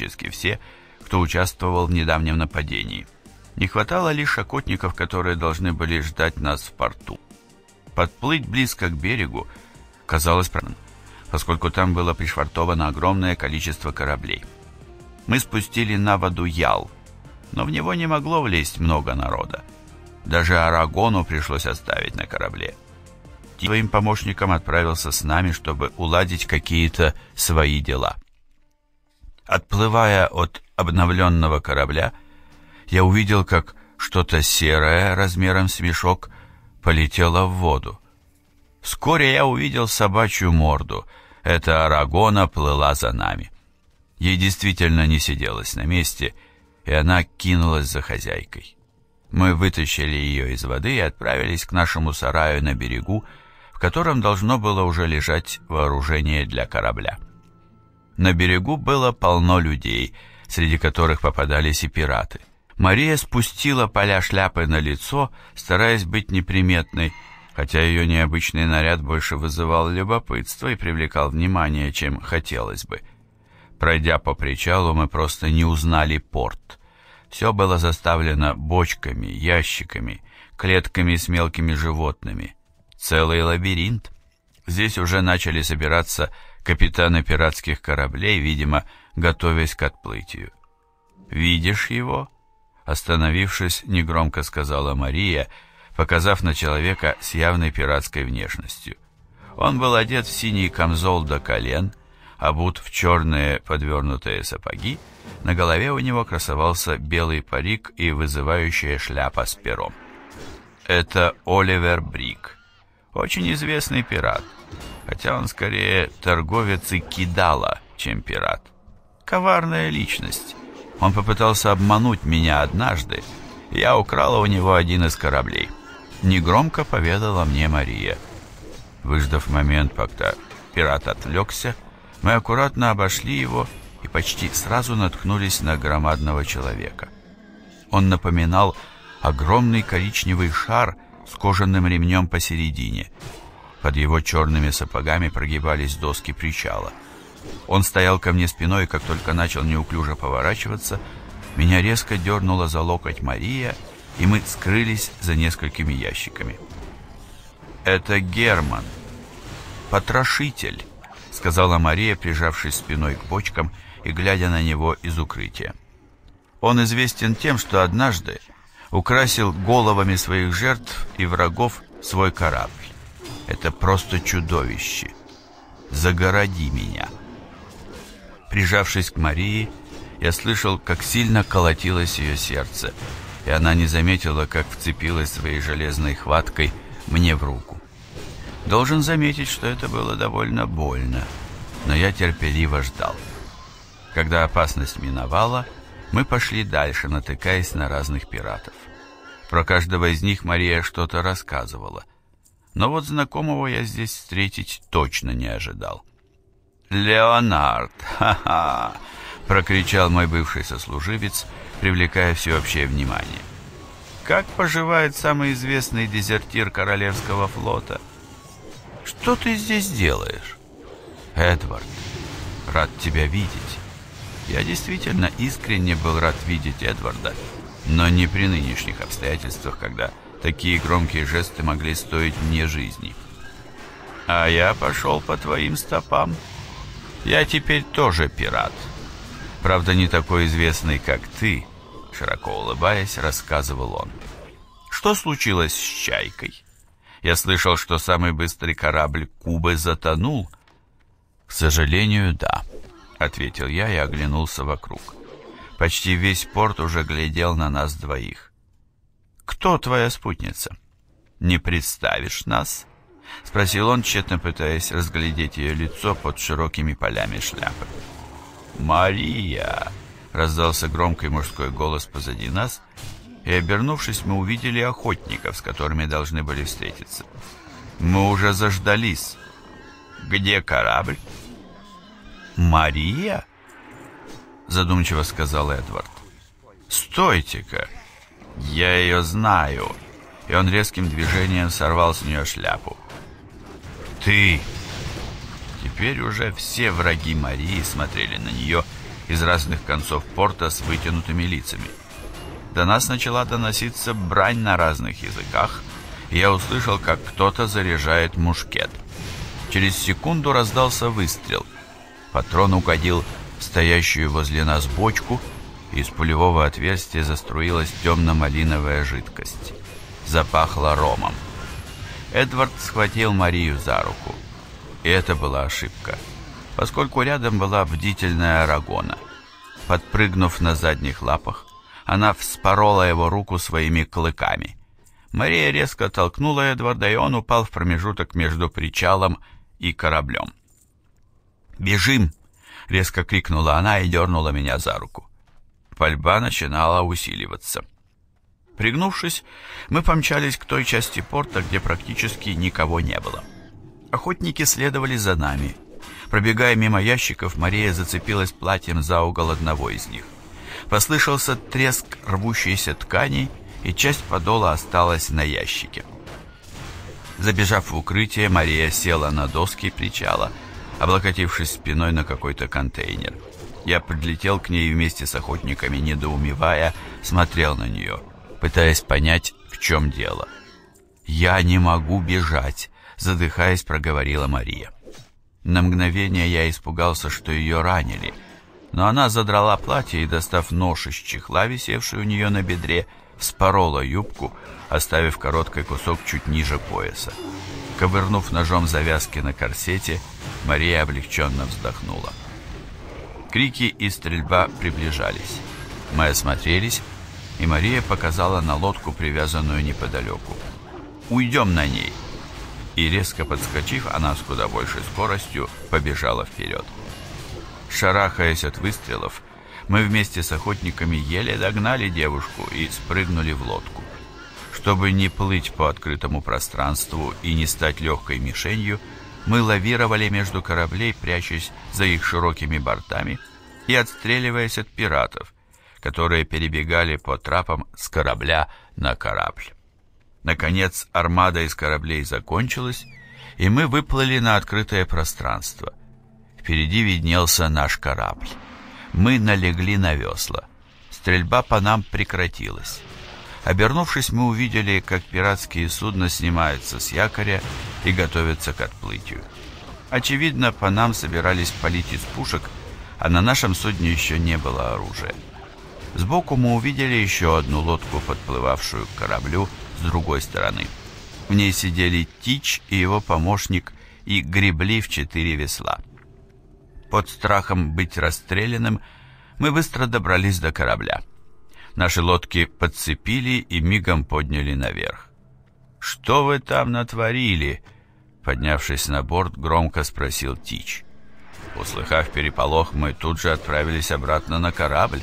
практически все, кто участвовал в недавнем нападении. Не хватало лишь охотников, которые должны были ждать нас в порту. Подплыть близко к берегу казалось правильным, поскольку там было пришвартовано огромное количество кораблей. Мы спустили на воду ял, но в него не могло влезть много народа. Даже Арагону пришлось оставить на корабле. Своим помощником отправился с нами, чтобы уладить какие-то свои дела. Отплывая от обновленного корабля, я увидел, как что-то серое размером с мешок полетело в воду. Вскоре я увидел собачью морду. Эта арагона плыла за нами. Ей действительно не сиделось на месте, и она кинулась за хозяйкой. Мы вытащили ее из воды и отправились к нашему сараю на берегу, в котором должно было уже лежать вооружение для корабля. На берегу было полно людей, среди которых попадались и пираты. Мария спустила поля шляпы на лицо, стараясь быть неприметной, хотя ее необычный наряд больше вызывал любопытство и привлекал внимание, чем хотелось бы. Пройдя по причалу, мы просто не узнали порт. Все было заставлено бочками, ящиками, клетками с мелкими животными. Целый лабиринт. Здесь уже начали собираться капитана пиратских кораблей, видимо, готовясь к отплытию. «Видишь его?» Остановившись, негромко сказала Мария, показав на человека с явной пиратской внешностью. Он был одет в синий камзол до колен, обут а в черные подвернутые сапоги, на голове у него красовался белый парик и вызывающая шляпа с пером. Это Оливер Брик, очень известный пират – хотя он скорее торговец и кидала, чем пират. Коварная личность. Он попытался обмануть меня однажды, я украла у него один из кораблей. Негромко поведала мне Мария. Выждав момент, пока пират отвлекся, мы аккуратно обошли его и почти сразу наткнулись на громадного человека. Он напоминал огромный коричневый шар с кожаным ремнем посередине — под его черными сапогами прогибались доски причала. Он стоял ко мне спиной, и как только начал неуклюже поворачиваться, меня резко дернула за локоть Мария, и мы скрылись за несколькими ящиками. «Это Герман. Потрошитель», — сказала Мария, прижавшись спиной к бочкам и глядя на него из укрытия. «Он известен тем, что однажды украсил головами своих жертв и врагов свой корабль. Это просто чудовище. Загороди меня. Прижавшись к Марии, я слышал, как сильно колотилось ее сердце, и она не заметила, как вцепилась своей железной хваткой мне в руку. Должен заметить, что это было довольно больно, но я терпеливо ждал. Когда опасность миновала, мы пошли дальше, натыкаясь на разных пиратов. Про каждого из них Мария что-то рассказывала но вот знакомого я здесь встретить точно не ожидал. «Леонард! Ха-ха!» — прокричал мой бывший сослуживец, привлекая всеобщее внимание. «Как поживает самый известный дезертир Королевского флота?» «Что ты здесь делаешь?» «Эдвард, рад тебя видеть». Я действительно искренне был рад видеть Эдварда, но не при нынешних обстоятельствах, когда Такие громкие жесты могли стоить мне жизни. А я пошел по твоим стопам. Я теперь тоже пират. Правда, не такой известный, как ты, широко улыбаясь, рассказывал он. Что случилось с чайкой? Я слышал, что самый быстрый корабль Кубы затонул. К сожалению, да, ответил я и оглянулся вокруг. Почти весь порт уже глядел на нас двоих. «Кто твоя спутница?» «Не представишь нас?» — спросил он, тщетно пытаясь разглядеть ее лицо под широкими полями шляпы. «Мария!» — раздался громкий мужской голос позади нас, и, обернувшись, мы увидели охотников, с которыми должны были встретиться. «Мы уже заждались!» «Где корабль?» «Мария?» — задумчиво сказал Эдвард. «Стойте-ка!» «Я ее знаю!» И он резким движением сорвал с нее шляпу. «Ты!» Теперь уже все враги Марии смотрели на нее из разных концов порта с вытянутыми лицами. До нас начала доноситься брань на разных языках, и я услышал, как кто-то заряжает мушкет. Через секунду раздался выстрел. Патрон угодил в стоящую возле нас бочку, из пулевого отверстия заструилась темно-малиновая жидкость. Запахло ромом. Эдвард схватил Марию за руку. И это была ошибка, поскольку рядом была бдительная Арагона. Подпрыгнув на задних лапах, она вспорола его руку своими клыками. Мария резко толкнула Эдварда, и он упал в промежуток между причалом и кораблем. «Бежим!» — резко крикнула она и дернула меня за руку пальба начинала усиливаться. Пригнувшись, мы помчались к той части порта, где практически никого не было. Охотники следовали за нами. Пробегая мимо ящиков, Мария зацепилась платьем за угол одного из них. Послышался треск рвущейся ткани, и часть подола осталась на ящике. Забежав в укрытие, Мария села на доски причала, облокотившись спиной на какой-то контейнер. Я подлетел к ней вместе с охотниками, недоумевая, смотрел на нее, пытаясь понять, в чем дело. «Я не могу бежать», — задыхаясь, проговорила Мария. На мгновение я испугался, что ее ранили, но она задрала платье и, достав нож из чехла, висевший у нее на бедре, спорола юбку, оставив короткий кусок чуть ниже пояса. Ковырнув ножом завязки на корсете, Мария облегченно вздохнула. Крики и стрельба приближались. Мы осмотрелись, и Мария показала на лодку, привязанную неподалеку. «Уйдем на ней!» И резко подскочив, она с куда большей скоростью побежала вперед. Шарахаясь от выстрелов, мы вместе с охотниками еле догнали девушку и спрыгнули в лодку. Чтобы не плыть по открытому пространству и не стать легкой мишенью, мы лавировали между кораблей, прячась за их широкими бортами и отстреливаясь от пиратов, которые перебегали по трапам с корабля на корабль. Наконец, армада из кораблей закончилась, и мы выплыли на открытое пространство. Впереди виднелся наш корабль. Мы налегли на весла. Стрельба по нам прекратилась. Обернувшись, мы увидели, как пиратские судна снимаются с якоря и готовятся к отплытию. Очевидно, по нам собирались палить из пушек, а на нашем судне еще не было оружия. Сбоку мы увидели еще одну лодку, подплывавшую к кораблю с другой стороны. В ней сидели Тич и его помощник и гребли в четыре весла. Под страхом быть расстрелянным мы быстро добрались до корабля. Наши лодки подцепили и мигом подняли наверх. «Что вы там натворили?» Поднявшись на борт, громко спросил Тич. Услыхав переполох, мы тут же отправились обратно на корабль.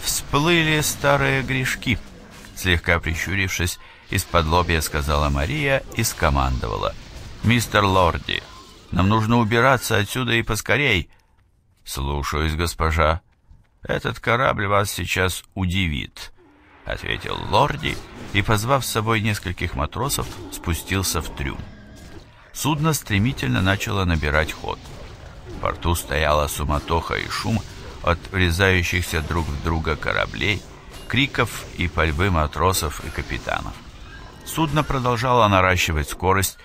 «Всплыли старые грешки», — слегка прищурившись, из-под лобья сказала Мария и скомандовала. «Мистер Лорди, нам нужно убираться отсюда и поскорей». «Слушаюсь, госпожа», «Этот корабль вас сейчас удивит», — ответил Лорди и, позвав с собой нескольких матросов, спустился в трюм. Судно стремительно начало набирать ход. В порту стояла суматоха и шум от врезающихся друг в друга кораблей, криков и пальбы матросов и капитанов. Судно продолжало наращивать скорость,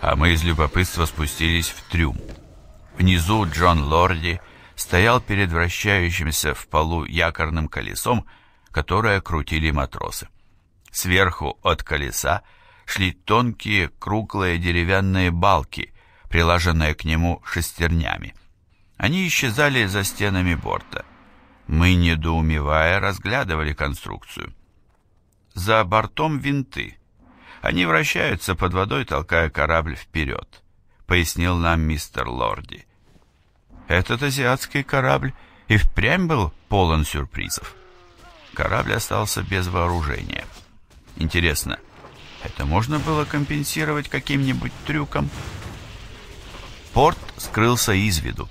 а мы из любопытства спустились в трюм. Внизу Джон Лорди — стоял перед вращающимся в полу якорным колесом, которое крутили матросы. Сверху от колеса шли тонкие круглые деревянные балки, приложенные к нему шестернями. Они исчезали за стенами борта. Мы, недоумевая, разглядывали конструкцию. За бортом винты. Они вращаются под водой, толкая корабль вперед, — пояснил нам мистер Лорди. Этот азиатский корабль и впрямь был полон сюрпризов. Корабль остался без вооружения. Интересно, это можно было компенсировать каким-нибудь трюком? Порт скрылся из виду.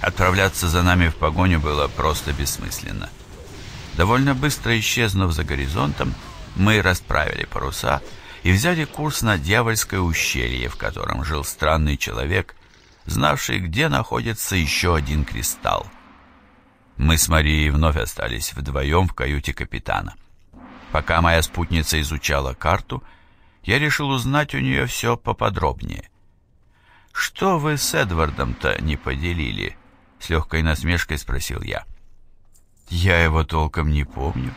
Отправляться за нами в погоню было просто бессмысленно. Довольно быстро исчезнув за горизонтом, мы расправили паруса и взяли курс на дьявольское ущелье, в котором жил странный человек знавший, где находится еще один кристалл. Мы с Марией вновь остались вдвоем в каюте капитана. Пока моя спутница изучала карту, я решил узнать у нее все поподробнее. «Что вы с Эдвардом-то не поделили?» — с легкой насмешкой спросил я. «Я его толком не помню,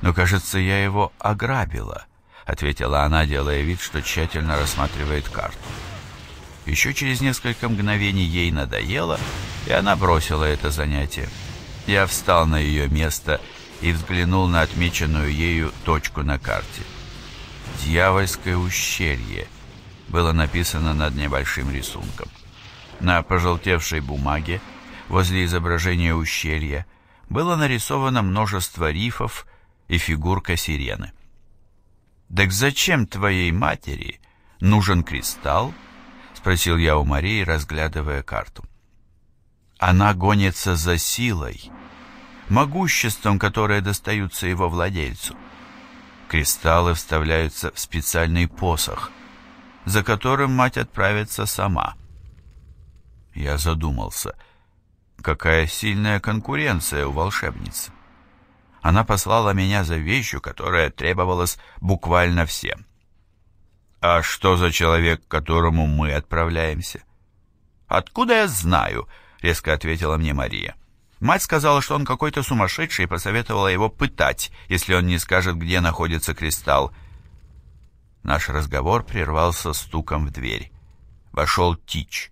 но, кажется, я его ограбила», — ответила она, делая вид, что тщательно рассматривает карту. Еще через несколько мгновений ей надоело, и она бросила это занятие. Я встал на ее место и взглянул на отмеченную ею точку на карте. «Дьявольское ущелье» было написано над небольшим рисунком. На пожелтевшей бумаге возле изображения ущелья было нарисовано множество рифов и фигурка сирены. «Так зачем твоей матери нужен кристалл, спросил я у Марии, разглядывая карту. Она гонится за силой, могуществом, которое достаются его владельцу. Кристаллы вставляются в специальный посох, за которым мать отправится сама. Я задумался, какая сильная конкуренция у волшебницы. Она послала меня за вещью, которая требовалась буквально всем. А что за человек, к которому мы отправляемся? Откуда я знаю? резко ответила мне Мария. Мать сказала, что он какой-то сумасшедший и посоветовала его пытать, если он не скажет, где находится кристалл. Наш разговор прервался стуком в дверь. Вошел Тич.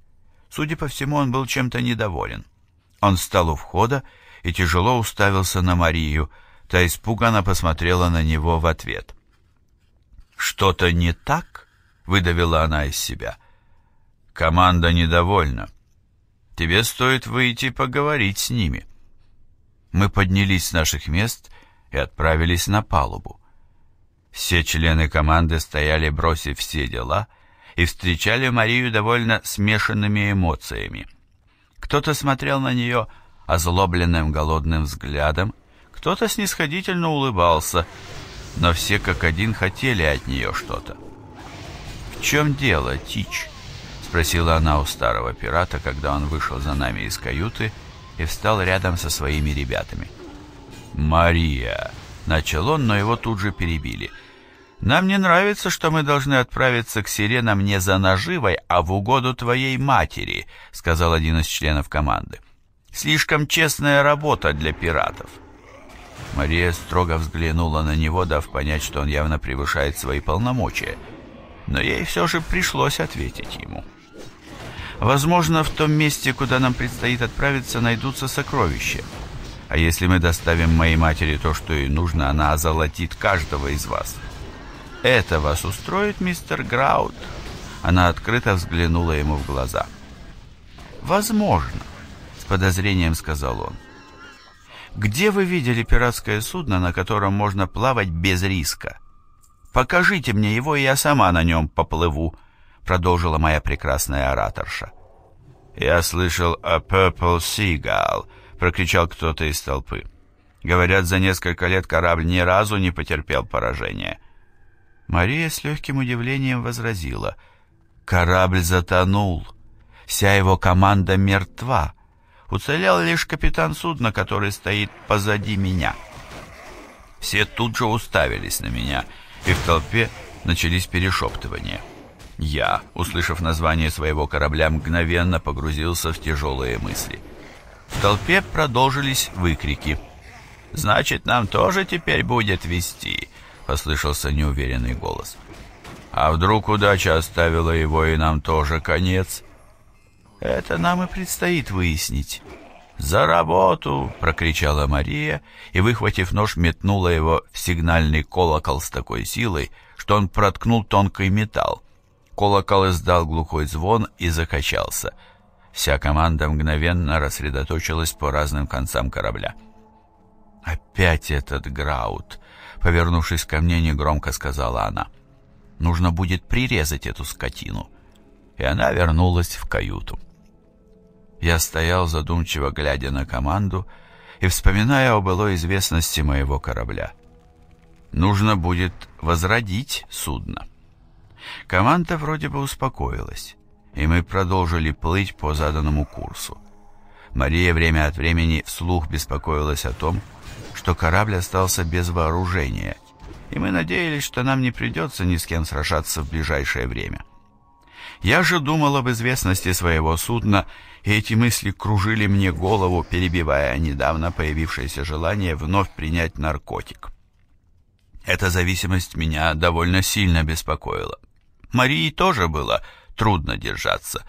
Судя по всему, он был чем-то недоволен. Он встал у входа и тяжело уставился на Марию. Та испуганно посмотрела на него в ответ. «Что-то не так?» — выдавила она из себя. «Команда недовольна. Тебе стоит выйти поговорить с ними». Мы поднялись с наших мест и отправились на палубу. Все члены команды стояли, бросив все дела, и встречали Марию довольно смешанными эмоциями. Кто-то смотрел на нее озлобленным голодным взглядом, кто-то снисходительно улыбался — но все как один хотели от нее что-то. «В чем дело, Тич?» — спросила она у старого пирата, когда он вышел за нами из каюты и встал рядом со своими ребятами. «Мария!» — начал он, но его тут же перебили. «Нам не нравится, что мы должны отправиться к сиренам не за наживой, а в угоду твоей матери», — сказал один из членов команды. «Слишком честная работа для пиратов». Мария строго взглянула на него, дав понять, что он явно превышает свои полномочия. Но ей все же пришлось ответить ему. «Возможно, в том месте, куда нам предстоит отправиться, найдутся сокровища. А если мы доставим моей матери то, что ей нужно, она озолотит каждого из вас. Это вас устроит, мистер Граут?» Она открыто взглянула ему в глаза. «Возможно», — с подозрением сказал он. Где вы видели пиратское судно, на котором можно плавать без риска? Покажите мне его, и я сама на нем поплыву», — продолжила моя прекрасная ораторша. «Я слышал о Purple Seagull», — прокричал кто-то из толпы. «Говорят, за несколько лет корабль ни разу не потерпел поражения». Мария с легким удивлением возразила. «Корабль затонул. Вся его команда мертва. Уцелел лишь капитан судна, который стоит позади меня. Все тут же уставились на меня, и в толпе начались перешептывания. Я, услышав название своего корабля, мгновенно погрузился в тяжелые мысли. В толпе продолжились выкрики. «Значит, нам тоже теперь будет вести», — послышался неуверенный голос. «А вдруг удача оставила его, и нам тоже конец?» Это нам и предстоит выяснить. «За работу!» — прокричала Мария и, выхватив нож, метнула его в сигнальный колокол с такой силой, что он проткнул тонкий металл. Колокол издал глухой звон и закачался. Вся команда мгновенно рассредоточилась по разным концам корабля. «Опять этот Граут!» — повернувшись ко мне, негромко сказала она. «Нужно будет прирезать эту скотину». И она вернулась в каюту. Я стоял, задумчиво глядя на команду и вспоминая о былой известности моего корабля. Нужно будет возродить судно. Команда вроде бы успокоилась, и мы продолжили плыть по заданному курсу. Мария время от времени вслух беспокоилась о том, что корабль остался без вооружения, и мы надеялись, что нам не придется ни с кем сражаться в ближайшее время. Я же думал об известности своего судна и эти мысли кружили мне голову, перебивая недавно появившееся желание вновь принять наркотик. Эта зависимость меня довольно сильно беспокоила. Марии тоже было трудно держаться.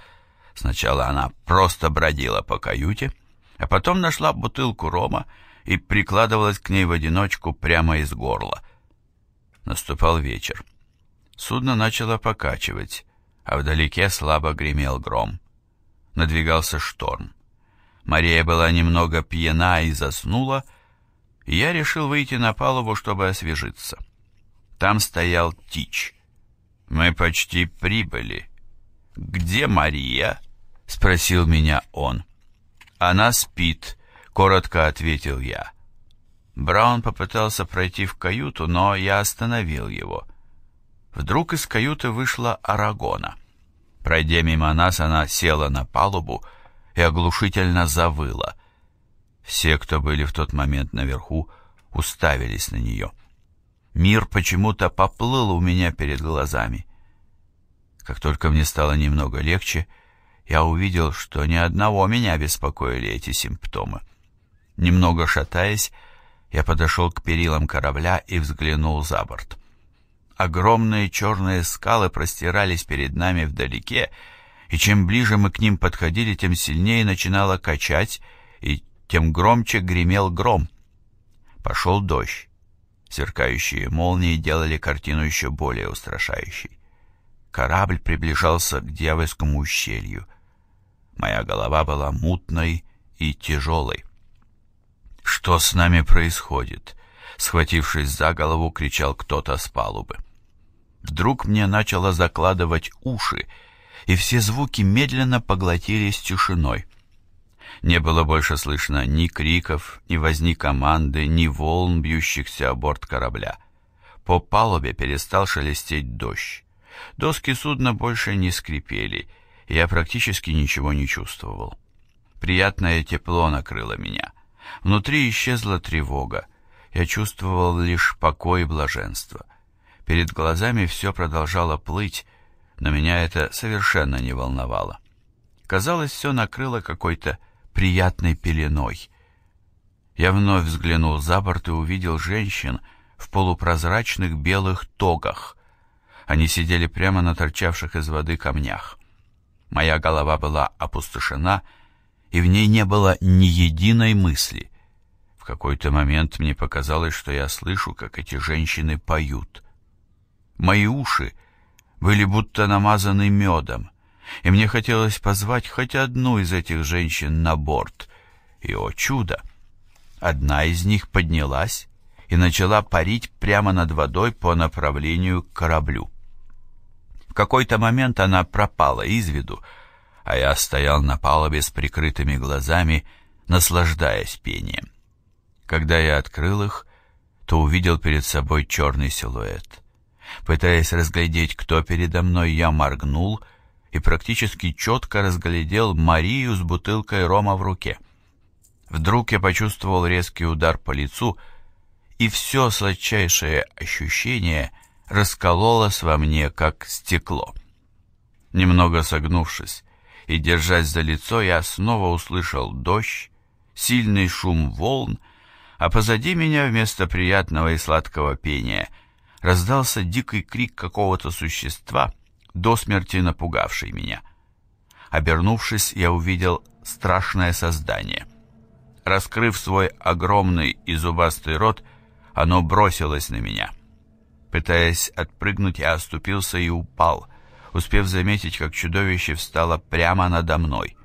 Сначала она просто бродила по каюте, а потом нашла бутылку рома и прикладывалась к ней в одиночку прямо из горла. Наступал вечер. Судно начало покачивать, а вдалеке слабо гремел гром надвигался шторм. Мария была немного пьяна и заснула, и я решил выйти на палубу, чтобы освежиться. Там стоял Тич. «Мы почти прибыли». «Где Мария?» — спросил меня он. «Она спит», — коротко ответил я. Браун попытался пройти в каюту, но я остановил его. Вдруг из каюты вышла Арагона. Пройдя мимо нас, она села на палубу и оглушительно завыла. Все, кто были в тот момент наверху, уставились на нее. Мир почему-то поплыл у меня перед глазами. Как только мне стало немного легче, я увидел, что ни одного меня беспокоили эти симптомы. Немного шатаясь, я подошел к перилам корабля и взглянул за борт. Огромные черные скалы простирались перед нами вдалеке, и чем ближе мы к ним подходили, тем сильнее начинало качать, и тем громче гремел гром. Пошел дождь. Сверкающие молнии делали картину еще более устрашающей. Корабль приближался к дьявольскому ущелью. Моя голова была мутной и тяжелой. «Что с нами происходит?» Схватившись за голову, кричал кто-то с палубы. Вдруг мне начало закладывать уши, и все звуки медленно поглотились тишиной. Не было больше слышно ни криков, ни возни команды, ни волн, бьющихся о борт корабля. По палубе перестал шелестеть дождь. Доски судна больше не скрипели, и я практически ничего не чувствовал. Приятное тепло накрыло меня. Внутри исчезла тревога. Я чувствовал лишь покой и блаженство — Перед глазами все продолжало плыть, но меня это совершенно не волновало. Казалось, все накрыло какой-то приятной пеленой. Я вновь взглянул за борт и увидел женщин в полупрозрачных белых тогах. Они сидели прямо на торчавших из воды камнях. Моя голова была опустошена, и в ней не было ни единой мысли. В какой-то момент мне показалось, что я слышу, как эти женщины поют — мои уши были будто намазаны медом, и мне хотелось позвать хоть одну из этих женщин на борт. И, о чудо! Одна из них поднялась и начала парить прямо над водой по направлению к кораблю. В какой-то момент она пропала из виду, а я стоял на палубе с прикрытыми глазами, наслаждаясь пением. Когда я открыл их, то увидел перед собой черный силуэт. Пытаясь разглядеть, кто передо мной, я моргнул и практически четко разглядел Марию с бутылкой рома в руке. Вдруг я почувствовал резкий удар по лицу, и все сладчайшее ощущение раскололось во мне, как стекло. Немного согнувшись и держась за лицо, я снова услышал дождь, сильный шум волн, а позади меня вместо приятного и сладкого пения — раздался дикий крик какого-то существа, до смерти напугавший меня. Обернувшись, я увидел страшное создание. Раскрыв свой огромный и зубастый рот, оно бросилось на меня. Пытаясь отпрыгнуть, я оступился и упал, успев заметить, как чудовище встало прямо надо мной.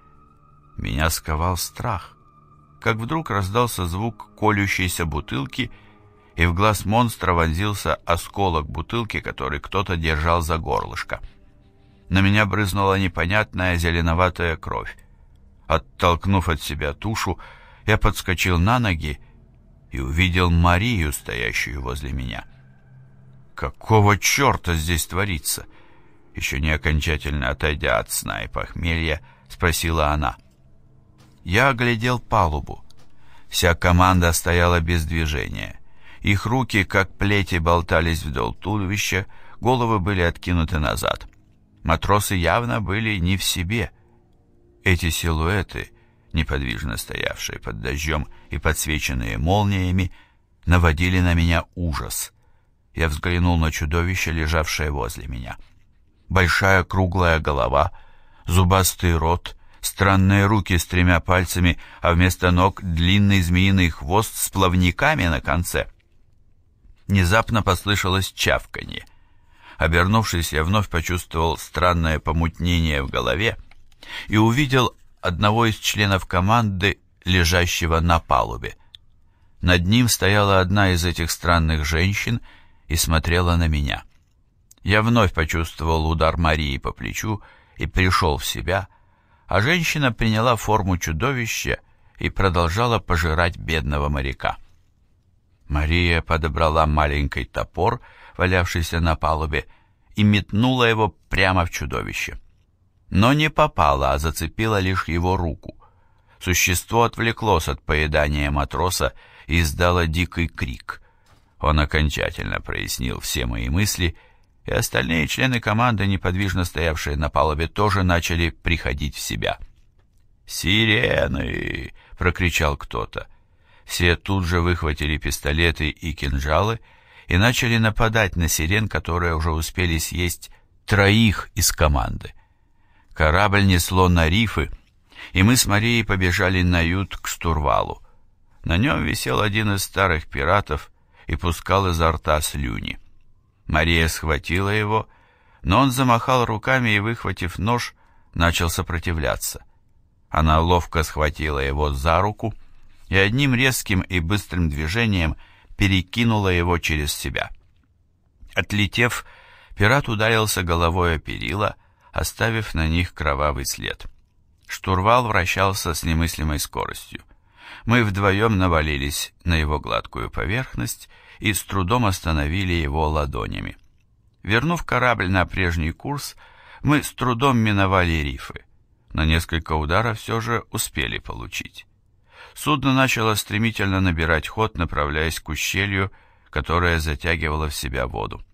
Меня сковал страх. Как вдруг раздался звук колющейся бутылки, и в глаз монстра вонзился осколок бутылки, который кто-то держал за горлышко. На меня брызнула непонятная зеленоватая кровь. Оттолкнув от себя тушу, я подскочил на ноги и увидел Марию, стоящую возле меня. «Какого черта здесь творится?» Еще не окончательно отойдя от сна и похмелья, спросила она. Я оглядел палубу. Вся команда стояла без движения. Их руки, как плети, болтались вдоль туловища, головы были откинуты назад. Матросы явно были не в себе. Эти силуэты, неподвижно стоявшие под дождем и подсвеченные молниями, наводили на меня ужас. Я взглянул на чудовище, лежавшее возле меня. Большая круглая голова, зубастый рот — странные руки с тремя пальцами, а вместо ног длинный змеиный хвост с плавниками на конце. Внезапно послышалось чавканье. Обернувшись, я вновь почувствовал странное помутнение в голове и увидел одного из членов команды, лежащего на палубе. Над ним стояла одна из этих странных женщин и смотрела на меня. Я вновь почувствовал удар Марии по плечу и пришел в себя, а женщина приняла форму чудовища и продолжала пожирать бедного моряка. Мария подобрала маленький топор, валявшийся на палубе, и метнула его прямо в чудовище. Но не попала, а зацепила лишь его руку. Существо отвлеклось от поедания матроса и издало дикий крик. Он окончательно прояснил все мои мысли, и остальные члены команды, неподвижно стоявшие на палубе, тоже начали приходить в себя. «Сирены!» — прокричал кто-то. Все тут же выхватили пистолеты и кинжалы и начали нападать на сирен, которые уже успели съесть троих из команды. Корабль несло на рифы, и мы с Марией побежали на ют к штурвалу. На нем висел один из старых пиратов и пускал изо рта слюни. Мария схватила его, но он замахал руками и, выхватив нож, начал сопротивляться. Она ловко схватила его за руку и одним резким и быстрым движением перекинула его через себя. Отлетев, пират ударился головой о перила, оставив на них кровавый след. Штурвал вращался с немыслимой скоростью. Мы вдвоем навалились на его гладкую поверхность и с трудом остановили его ладонями. Вернув корабль на прежний курс, мы с трудом миновали рифы, но несколько ударов все же успели получить. Судно начало стремительно набирать ход, направляясь к ущелью, которое затягивало в себя воду.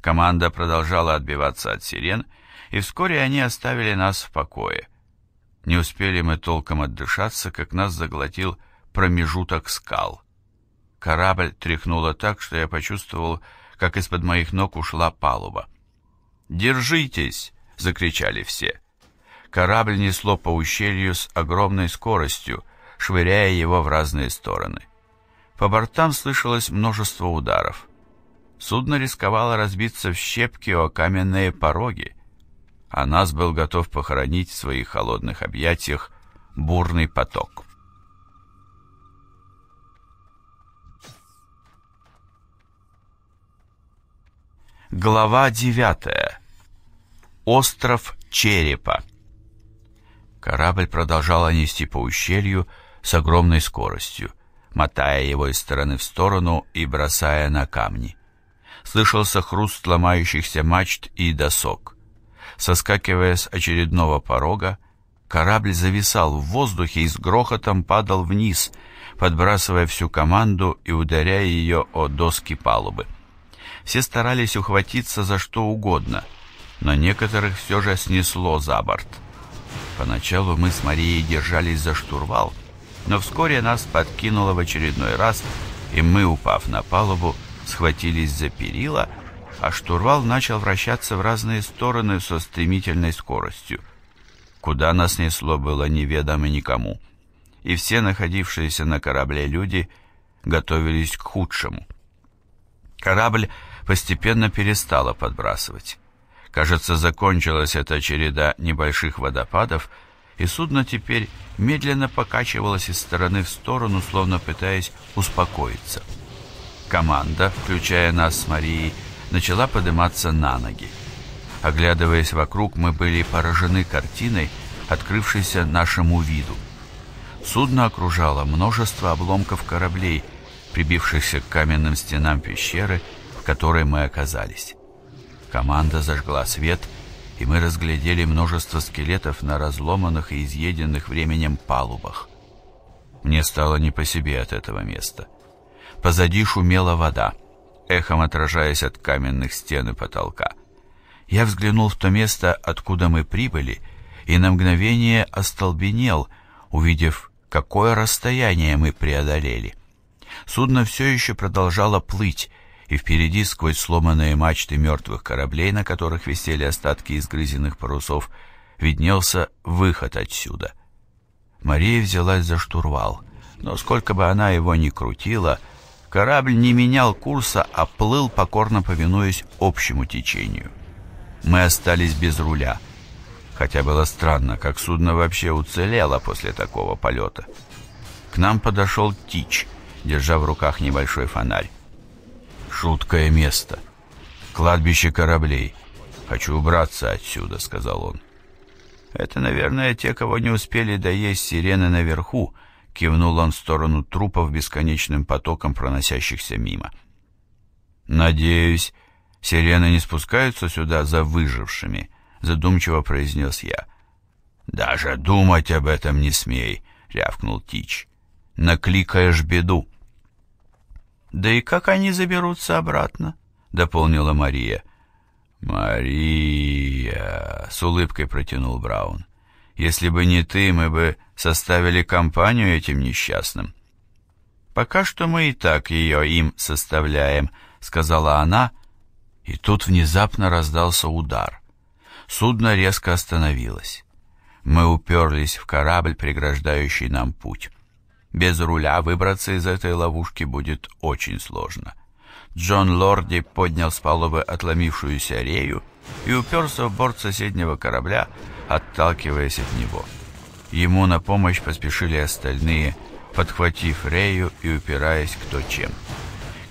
Команда продолжала отбиваться от сирен, и вскоре они оставили нас в покое. Не успели мы толком отдышаться, как нас заглотил промежуток скал. Корабль тряхнуло так, что я почувствовал, как из-под моих ног ушла палуба. «Держитесь!» — закричали все. Корабль несло по ущелью с огромной скоростью — швыряя его в разные стороны. По бортам слышалось множество ударов. Судно рисковало разбиться в щепки о каменные пороги, а нас был готов похоронить в своих холодных объятиях бурный поток. Глава 9. Остров Черепа. Корабль продолжал нести по ущелью, с огромной скоростью, мотая его из стороны в сторону и бросая на камни. Слышался хруст ломающихся мачт и досок. Соскакивая с очередного порога, корабль зависал в воздухе и с грохотом падал вниз, подбрасывая всю команду и ударяя ее о доски палубы. Все старались ухватиться за что угодно, но некоторых все же снесло за борт. Поначалу мы с Марией держались за штурвал — но вскоре нас подкинуло в очередной раз, и мы, упав на палубу, схватились за перила, а штурвал начал вращаться в разные стороны со стремительной скоростью. Куда нас несло было неведомо никому, и все находившиеся на корабле люди готовились к худшему. Корабль постепенно перестала подбрасывать. Кажется, закончилась эта череда небольших водопадов — и судно теперь медленно покачивалось из стороны в сторону, словно пытаясь успокоиться. Команда, включая нас с Марией, начала подниматься на ноги. Оглядываясь вокруг, мы были поражены картиной, открывшейся нашему виду. Судно окружало множество обломков кораблей, прибившихся к каменным стенам пещеры, в которой мы оказались. Команда зажгла свет — и мы разглядели множество скелетов на разломанных и изъеденных временем палубах. Мне стало не по себе от этого места. Позади шумела вода, эхом отражаясь от каменных стен и потолка. Я взглянул в то место, откуда мы прибыли, и на мгновение остолбенел, увидев, какое расстояние мы преодолели. Судно все еще продолжало плыть, и впереди, сквозь сломанные мачты мертвых кораблей, на которых висели остатки изгрызенных парусов, виднелся выход отсюда. Мария взялась за штурвал, но сколько бы она его ни крутила, корабль не менял курса, а плыл, покорно повинуясь общему течению. Мы остались без руля, хотя было странно, как судно вообще уцелело после такого полета. К нам подошел Тич, держа в руках небольшой фонарь. Шуткое место. Кладбище кораблей. Хочу убраться отсюда, сказал он. Это, наверное, те, кого не успели доесть сирены наверху, кивнул он в сторону трупов бесконечным потоком проносящихся мимо. Надеюсь, сирены не спускаются сюда за выжившими, задумчиво произнес я. Даже думать об этом не смей, рявкнул Тич. Накликаешь беду. Да и как они заберутся обратно? Дополнила Мария. Мария, с улыбкой протянул Браун. Если бы не ты, мы бы составили компанию этим несчастным. Пока что мы и так ее им составляем, сказала она, и тут внезапно раздался удар. Судно резко остановилось. Мы уперлись в корабль, преграждающий нам путь. Без руля выбраться из этой ловушки будет очень сложно. Джон Лорди поднял с палубы отломившуюся рею и уперся в борт соседнего корабля, отталкиваясь от него. Ему на помощь поспешили остальные, подхватив рею и упираясь кто чем.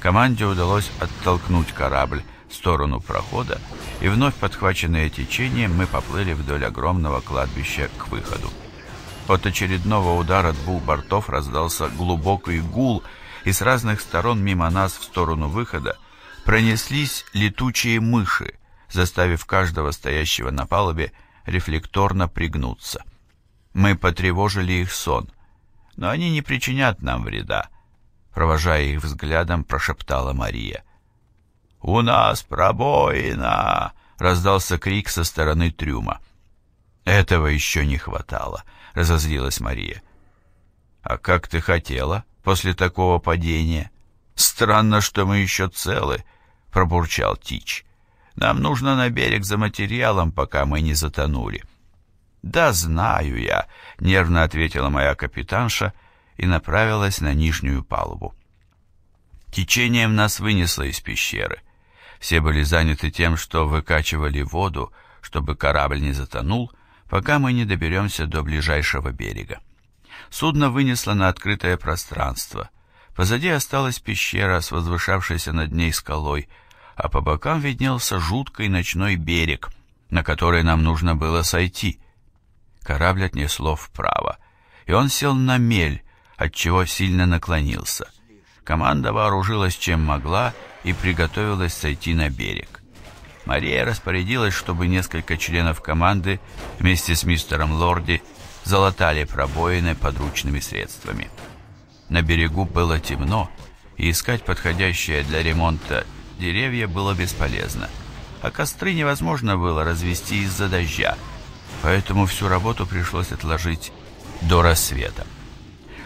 Команде удалось оттолкнуть корабль в сторону прохода, и вновь подхваченные течением мы поплыли вдоль огромного кладбища к выходу. От очередного удара двух бортов раздался глубокий гул, и с разных сторон мимо нас в сторону выхода пронеслись летучие мыши, заставив каждого стоящего на палубе рефлекторно пригнуться. Мы потревожили их сон, но они не причинят нам вреда, провожая их взглядом, прошептала Мария. «У нас пробоина!» — раздался крик со стороны трюма. Этого еще не хватало —— разозлилась Мария. «А как ты хотела после такого падения? Странно, что мы еще целы», — пробурчал Тич. «Нам нужно на берег за материалом, пока мы не затонули». «Да знаю я», — нервно ответила моя капитанша и направилась на нижнюю палубу. Течением нас вынесло из пещеры. Все были заняты тем, что выкачивали воду, чтобы корабль не затонул — пока мы не доберемся до ближайшего берега. Судно вынесло на открытое пространство. Позади осталась пещера с возвышавшейся над ней скалой, а по бокам виднелся жуткий ночной берег, на который нам нужно было сойти. Корабль отнесло вправо, и он сел на мель, отчего сильно наклонился. Команда вооружилась чем могла и приготовилась сойти на берег. Мария распорядилась, чтобы несколько членов команды вместе с мистером Лорди залатали пробоины подручными средствами. На берегу было темно, и искать подходящее для ремонта деревья было бесполезно, а костры невозможно было развести из-за дождя, поэтому всю работу пришлось отложить до рассвета.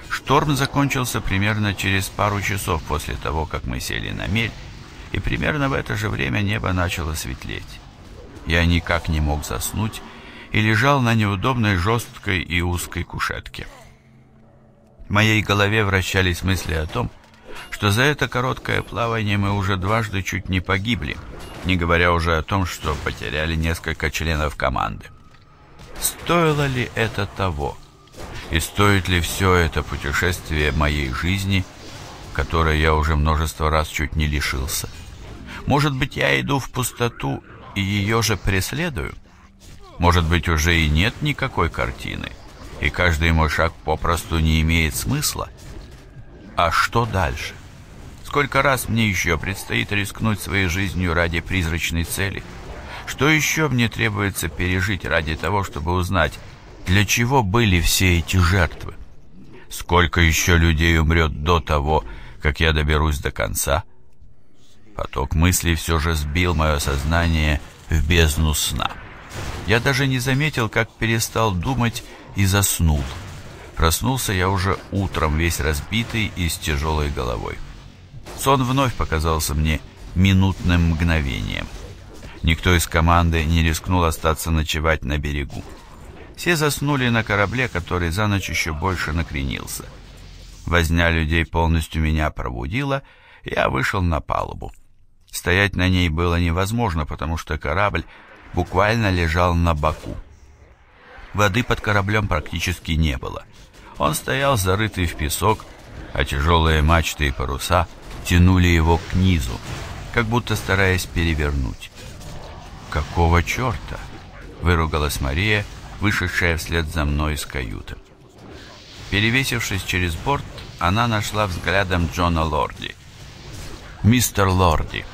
Шторм закончился примерно через пару часов после того, как мы сели на мель, и примерно в это же время небо начало светлеть. Я никак не мог заснуть и лежал на неудобной жесткой и узкой кушетке. В моей голове вращались мысли о том, что за это короткое плавание мы уже дважды чуть не погибли, не говоря уже о том, что потеряли несколько членов команды. Стоило ли это того? И стоит ли все это путешествие моей жизни – которой я уже множество раз чуть не лишился. Может быть, я иду в пустоту и ее же преследую? Может быть, уже и нет никакой картины, и каждый мой шаг попросту не имеет смысла? А что дальше? Сколько раз мне еще предстоит рискнуть своей жизнью ради призрачной цели? Что еще мне требуется пережить ради того, чтобы узнать, для чего были все эти жертвы? Сколько еще людей умрет до того, как я доберусь до конца. Поток мыслей все же сбил мое сознание в бездну сна. Я даже не заметил, как перестал думать и заснул. Проснулся я уже утром, весь разбитый и с тяжелой головой. Сон вновь показался мне минутным мгновением. Никто из команды не рискнул остаться ночевать на берегу. Все заснули на корабле, который за ночь еще больше накренился. Возня людей полностью меня пробудила, я вышел на палубу. Стоять на ней было невозможно, потому что корабль буквально лежал на боку. Воды под кораблем практически не было. Он стоял зарытый в песок, а тяжелые мачты и паруса тянули его к низу, как будто стараясь перевернуть. «Какого черта?» — выругалась Мария, вышедшая вслед за мной из каюты. Перевесившись через борт, она нашла взглядом Джона Лорди. «Мистер Лорди,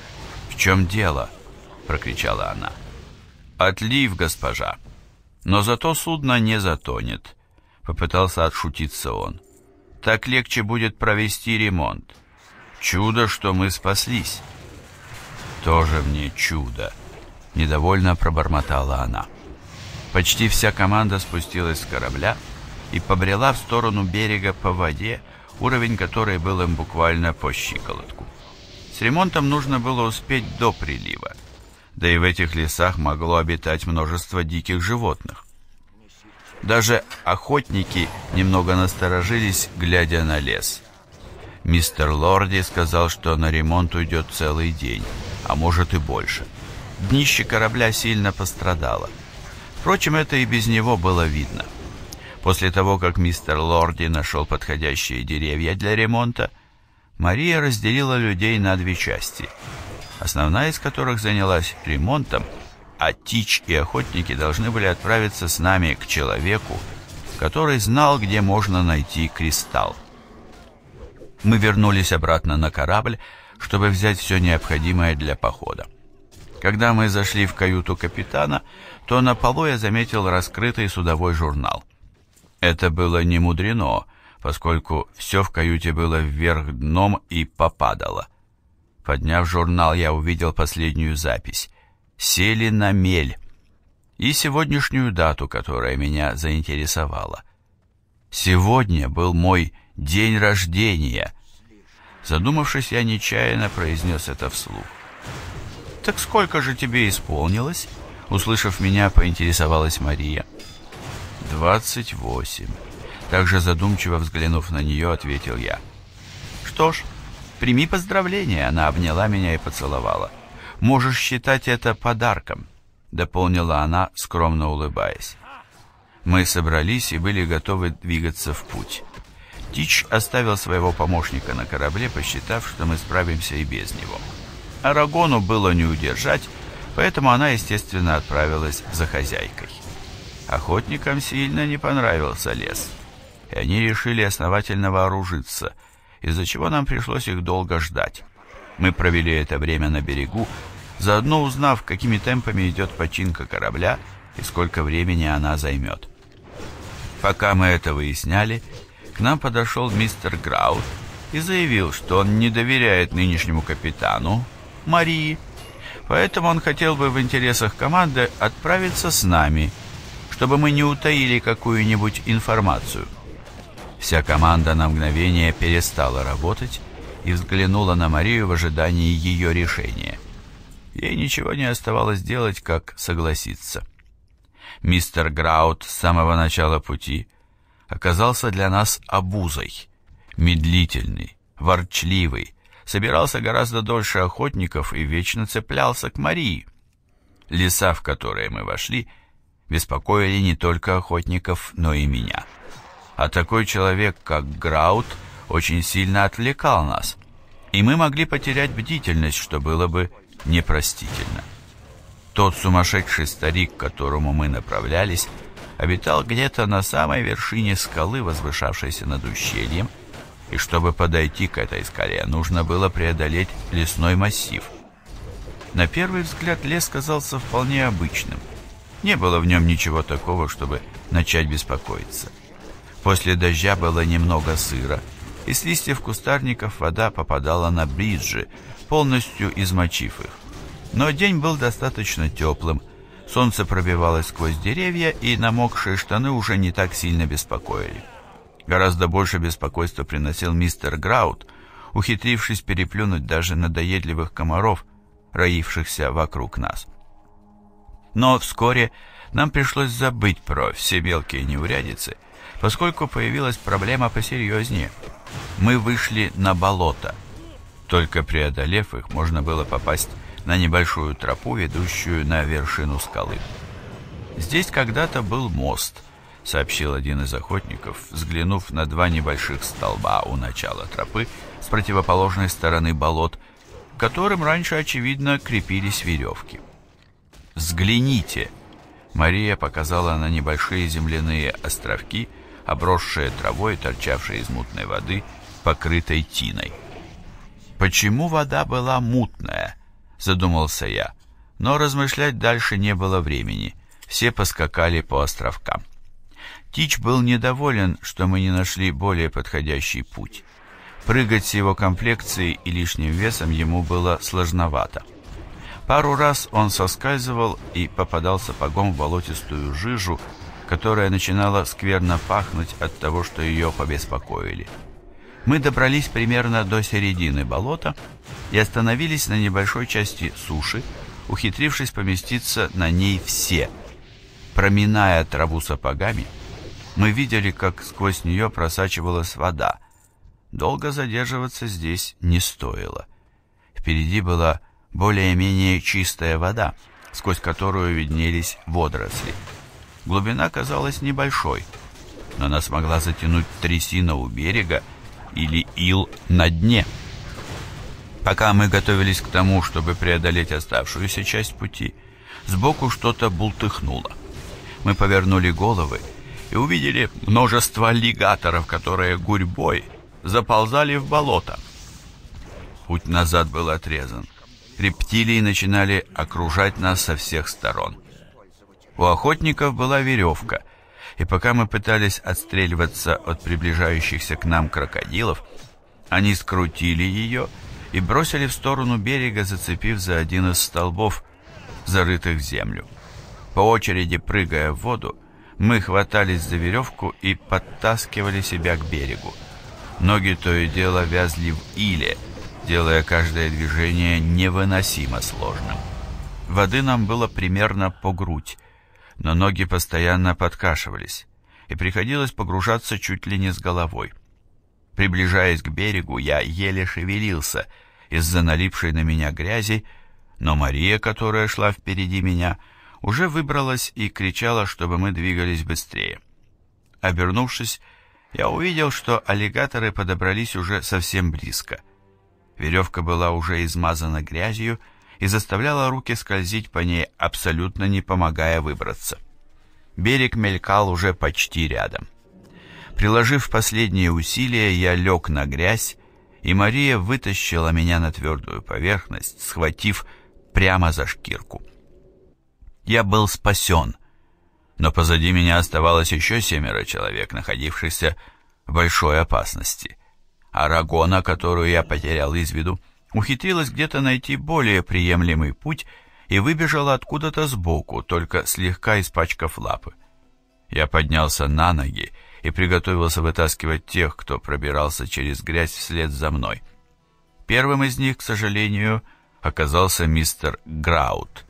в чем дело?» — прокричала она. «Отлив, госпожа! Но зато судно не затонет», — попытался отшутиться он. «Так легче будет провести ремонт. Чудо, что мы спаслись!» «Тоже мне чудо!» — недовольно пробормотала она. Почти вся команда спустилась с корабля и побрела в сторону берега по воде, уровень которой был им буквально по щиколотку. С ремонтом нужно было успеть до прилива, да и в этих лесах могло обитать множество диких животных. Даже охотники немного насторожились, глядя на лес. Мистер Лорди сказал, что на ремонт уйдет целый день, а может и больше. Днище корабля сильно пострадало. Впрочем, это и без него было видно. После того, как мистер Лорди нашел подходящие деревья для ремонта, Мария разделила людей на две части, основная из которых занялась ремонтом, а Тич и охотники должны были отправиться с нами к человеку, который знал, где можно найти кристалл. Мы вернулись обратно на корабль, чтобы взять все необходимое для похода. Когда мы зашли в каюту капитана, то на полу я заметил раскрытый судовой журнал – это было не мудрено, поскольку все в каюте было вверх дном и попадало. Подняв журнал, я увидел последнюю запись. «Сели на мель» и сегодняшнюю дату, которая меня заинтересовала. «Сегодня был мой день рождения!» Задумавшись, я нечаянно произнес это вслух. «Так сколько же тебе исполнилось?» Услышав меня, поинтересовалась Мария. «Двадцать восемь». Также задумчиво взглянув на нее, ответил я. «Что ж, прими поздравления», — она обняла меня и поцеловала. «Можешь считать это подарком», — дополнила она, скромно улыбаясь. Мы собрались и были готовы двигаться в путь. Тич оставил своего помощника на корабле, посчитав, что мы справимся и без него. Арагону было не удержать, поэтому она, естественно, отправилась за хозяйкой. Охотникам сильно не понравился лес, и они решили основательно вооружиться, из-за чего нам пришлось их долго ждать. Мы провели это время на берегу, заодно узнав, какими темпами идет починка корабля и сколько времени она займет. Пока мы это выясняли, к нам подошел мистер Граут и заявил, что он не доверяет нынешнему капитану, Марии, поэтому он хотел бы в интересах команды отправиться с нами – чтобы мы не утаили какую-нибудь информацию. Вся команда на мгновение перестала работать и взглянула на Марию в ожидании ее решения. Ей ничего не оставалось делать, как согласиться. Мистер Граут с самого начала пути оказался для нас обузой, медлительный, ворчливый, собирался гораздо дольше охотников и вечно цеплялся к Марии. Леса, в которые мы вошли, — беспокоили не только охотников, но и меня. А такой человек, как Граут, очень сильно отвлекал нас, и мы могли потерять бдительность, что было бы непростительно. Тот сумасшедший старик, к которому мы направлялись, обитал где-то на самой вершине скалы, возвышавшейся над ущельем, и чтобы подойти к этой скале, нужно было преодолеть лесной массив. На первый взгляд лес казался вполне обычным – не было в нем ничего такого, чтобы начать беспокоиться. После дождя было немного сыра, и с листьев кустарников вода попадала на бриджи, полностью измочив их. Но день был достаточно теплым, солнце пробивалось сквозь деревья, и намокшие штаны уже не так сильно беспокоили. Гораздо больше беспокойства приносил мистер Граут, ухитрившись переплюнуть даже надоедливых комаров, роившихся вокруг нас. Но вскоре нам пришлось забыть про все мелкие неурядицы, поскольку появилась проблема посерьезнее. Мы вышли на болото. Только преодолев их, можно было попасть на небольшую тропу, ведущую на вершину скалы. «Здесь когда-то был мост», — сообщил один из охотников, взглянув на два небольших столба у начала тропы с противоположной стороны болот, к которым раньше, очевидно, крепились веревки. «Взгляните!» Мария показала на небольшие земляные островки, обросшие травой, торчавшие из мутной воды, покрытой тиной. «Почему вода была мутная?» — задумался я. Но размышлять дальше не было времени. Все поскакали по островкам. Тич был недоволен, что мы не нашли более подходящий путь. Прыгать с его комплекцией и лишним весом ему было сложновато. Пару раз он соскальзывал и попадал сапогом в болотистую жижу, которая начинала скверно пахнуть от того, что ее побеспокоили. Мы добрались примерно до середины болота и остановились на небольшой части суши, ухитрившись поместиться на ней все. Проминая траву сапогами, мы видели, как сквозь нее просачивалась вода. Долго задерживаться здесь не стоило. Впереди была более-менее чистая вода, сквозь которую виднелись водоросли. Глубина казалась небольшой, но она смогла затянуть трясина у берега или ил на дне. Пока мы готовились к тому, чтобы преодолеть оставшуюся часть пути, сбоку что-то бултыхнуло. Мы повернули головы и увидели множество аллигаторов, которые гурьбой заползали в болото. Путь назад был отрезан рептилии начинали окружать нас со всех сторон. У охотников была веревка, и пока мы пытались отстреливаться от приближающихся к нам крокодилов, они скрутили ее и бросили в сторону берега, зацепив за один из столбов, зарытых в землю. По очереди, прыгая в воду, мы хватались за веревку и подтаскивали себя к берегу. Ноги то и дело вязли в иле – делая каждое движение невыносимо сложным. Воды нам было примерно по грудь, но ноги постоянно подкашивались, и приходилось погружаться чуть ли не с головой. Приближаясь к берегу, я еле шевелился из-за налипшей на меня грязи, но Мария, которая шла впереди меня, уже выбралась и кричала, чтобы мы двигались быстрее. Обернувшись, я увидел, что аллигаторы подобрались уже совсем близко — Веревка была уже измазана грязью и заставляла руки скользить по ней, абсолютно не помогая выбраться. Берег мелькал уже почти рядом. Приложив последние усилия, я лег на грязь, и Мария вытащила меня на твердую поверхность, схватив прямо за шкирку. Я был спасен, но позади меня оставалось еще семеро человек, находившихся в большой опасности — Арагона, которую я потерял из виду, ухитрилась где-то найти более приемлемый путь и выбежала откуда-то сбоку, только слегка испачкав лапы. Я поднялся на ноги и приготовился вытаскивать тех, кто пробирался через грязь вслед за мной. Первым из них, к сожалению, оказался мистер Граут.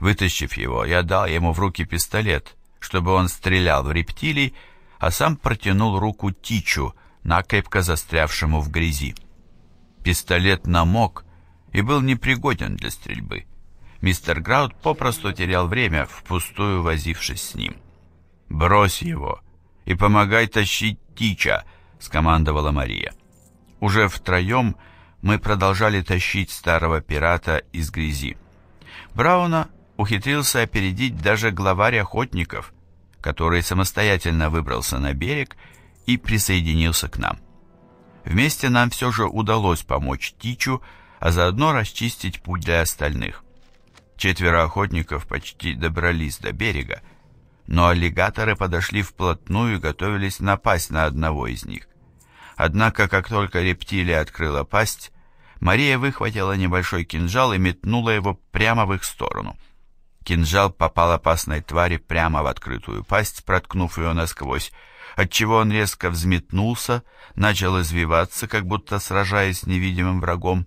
Вытащив его, я дал ему в руки пистолет, чтобы он стрелял в рептилий, а сам протянул руку Тичу, накрепко застрявшему в грязи. Пистолет намок и был непригоден для стрельбы. Мистер Грауд попросту терял время, впустую возившись с ним. «Брось его и помогай тащить Тича», — скомандовала Мария. Уже втроем мы продолжали тащить старого пирата из грязи. Брауна ухитрился опередить даже главарь охотников, который самостоятельно выбрался на берег и, и присоединился к нам. Вместе нам все же удалось помочь Тичу, а заодно расчистить путь для остальных. Четверо охотников почти добрались до берега, но аллигаторы подошли вплотную и готовились напасть на одного из них. Однако, как только рептилия открыла пасть, Мария выхватила небольшой кинжал и метнула его прямо в их сторону. Кинжал попал опасной твари прямо в открытую пасть, проткнув ее насквозь, отчего он резко взметнулся, начал извиваться, как будто сражаясь с невидимым врагом,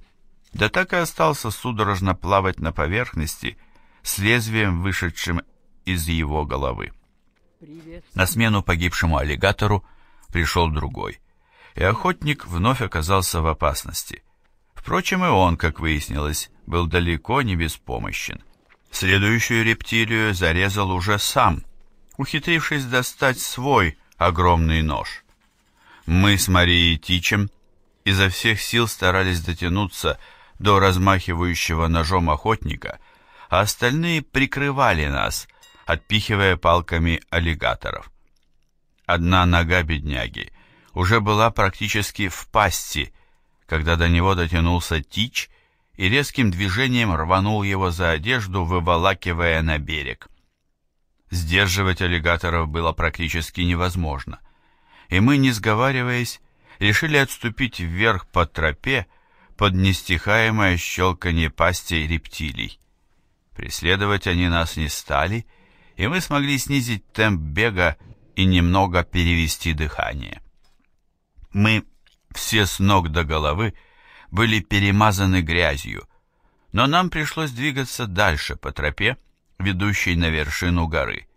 да так и остался судорожно плавать на поверхности с лезвием, вышедшим из его головы. На смену погибшему аллигатору пришел другой, и охотник вновь оказался в опасности. Впрочем, и он, как выяснилось, был далеко не беспомощен. Следующую рептилию зарезал уже сам, ухитрившись достать свой огромный нож. Мы с Марией Тичем изо всех сил старались дотянуться до размахивающего ножом охотника, а остальные прикрывали нас, отпихивая палками аллигаторов. Одна нога бедняги уже была практически в пасти, когда до него дотянулся Тич и резким движением рванул его за одежду, выволакивая на берег. Сдерживать аллигаторов было практически невозможно. И мы, не сговариваясь, решили отступить вверх по тропе под нестихаемое щелканье пастей рептилий. Преследовать они нас не стали, и мы смогли снизить темп бега и немного перевести дыхание. Мы все с ног до головы были перемазаны грязью, но нам пришлось двигаться дальше по тропе, ведущей на вершину горы.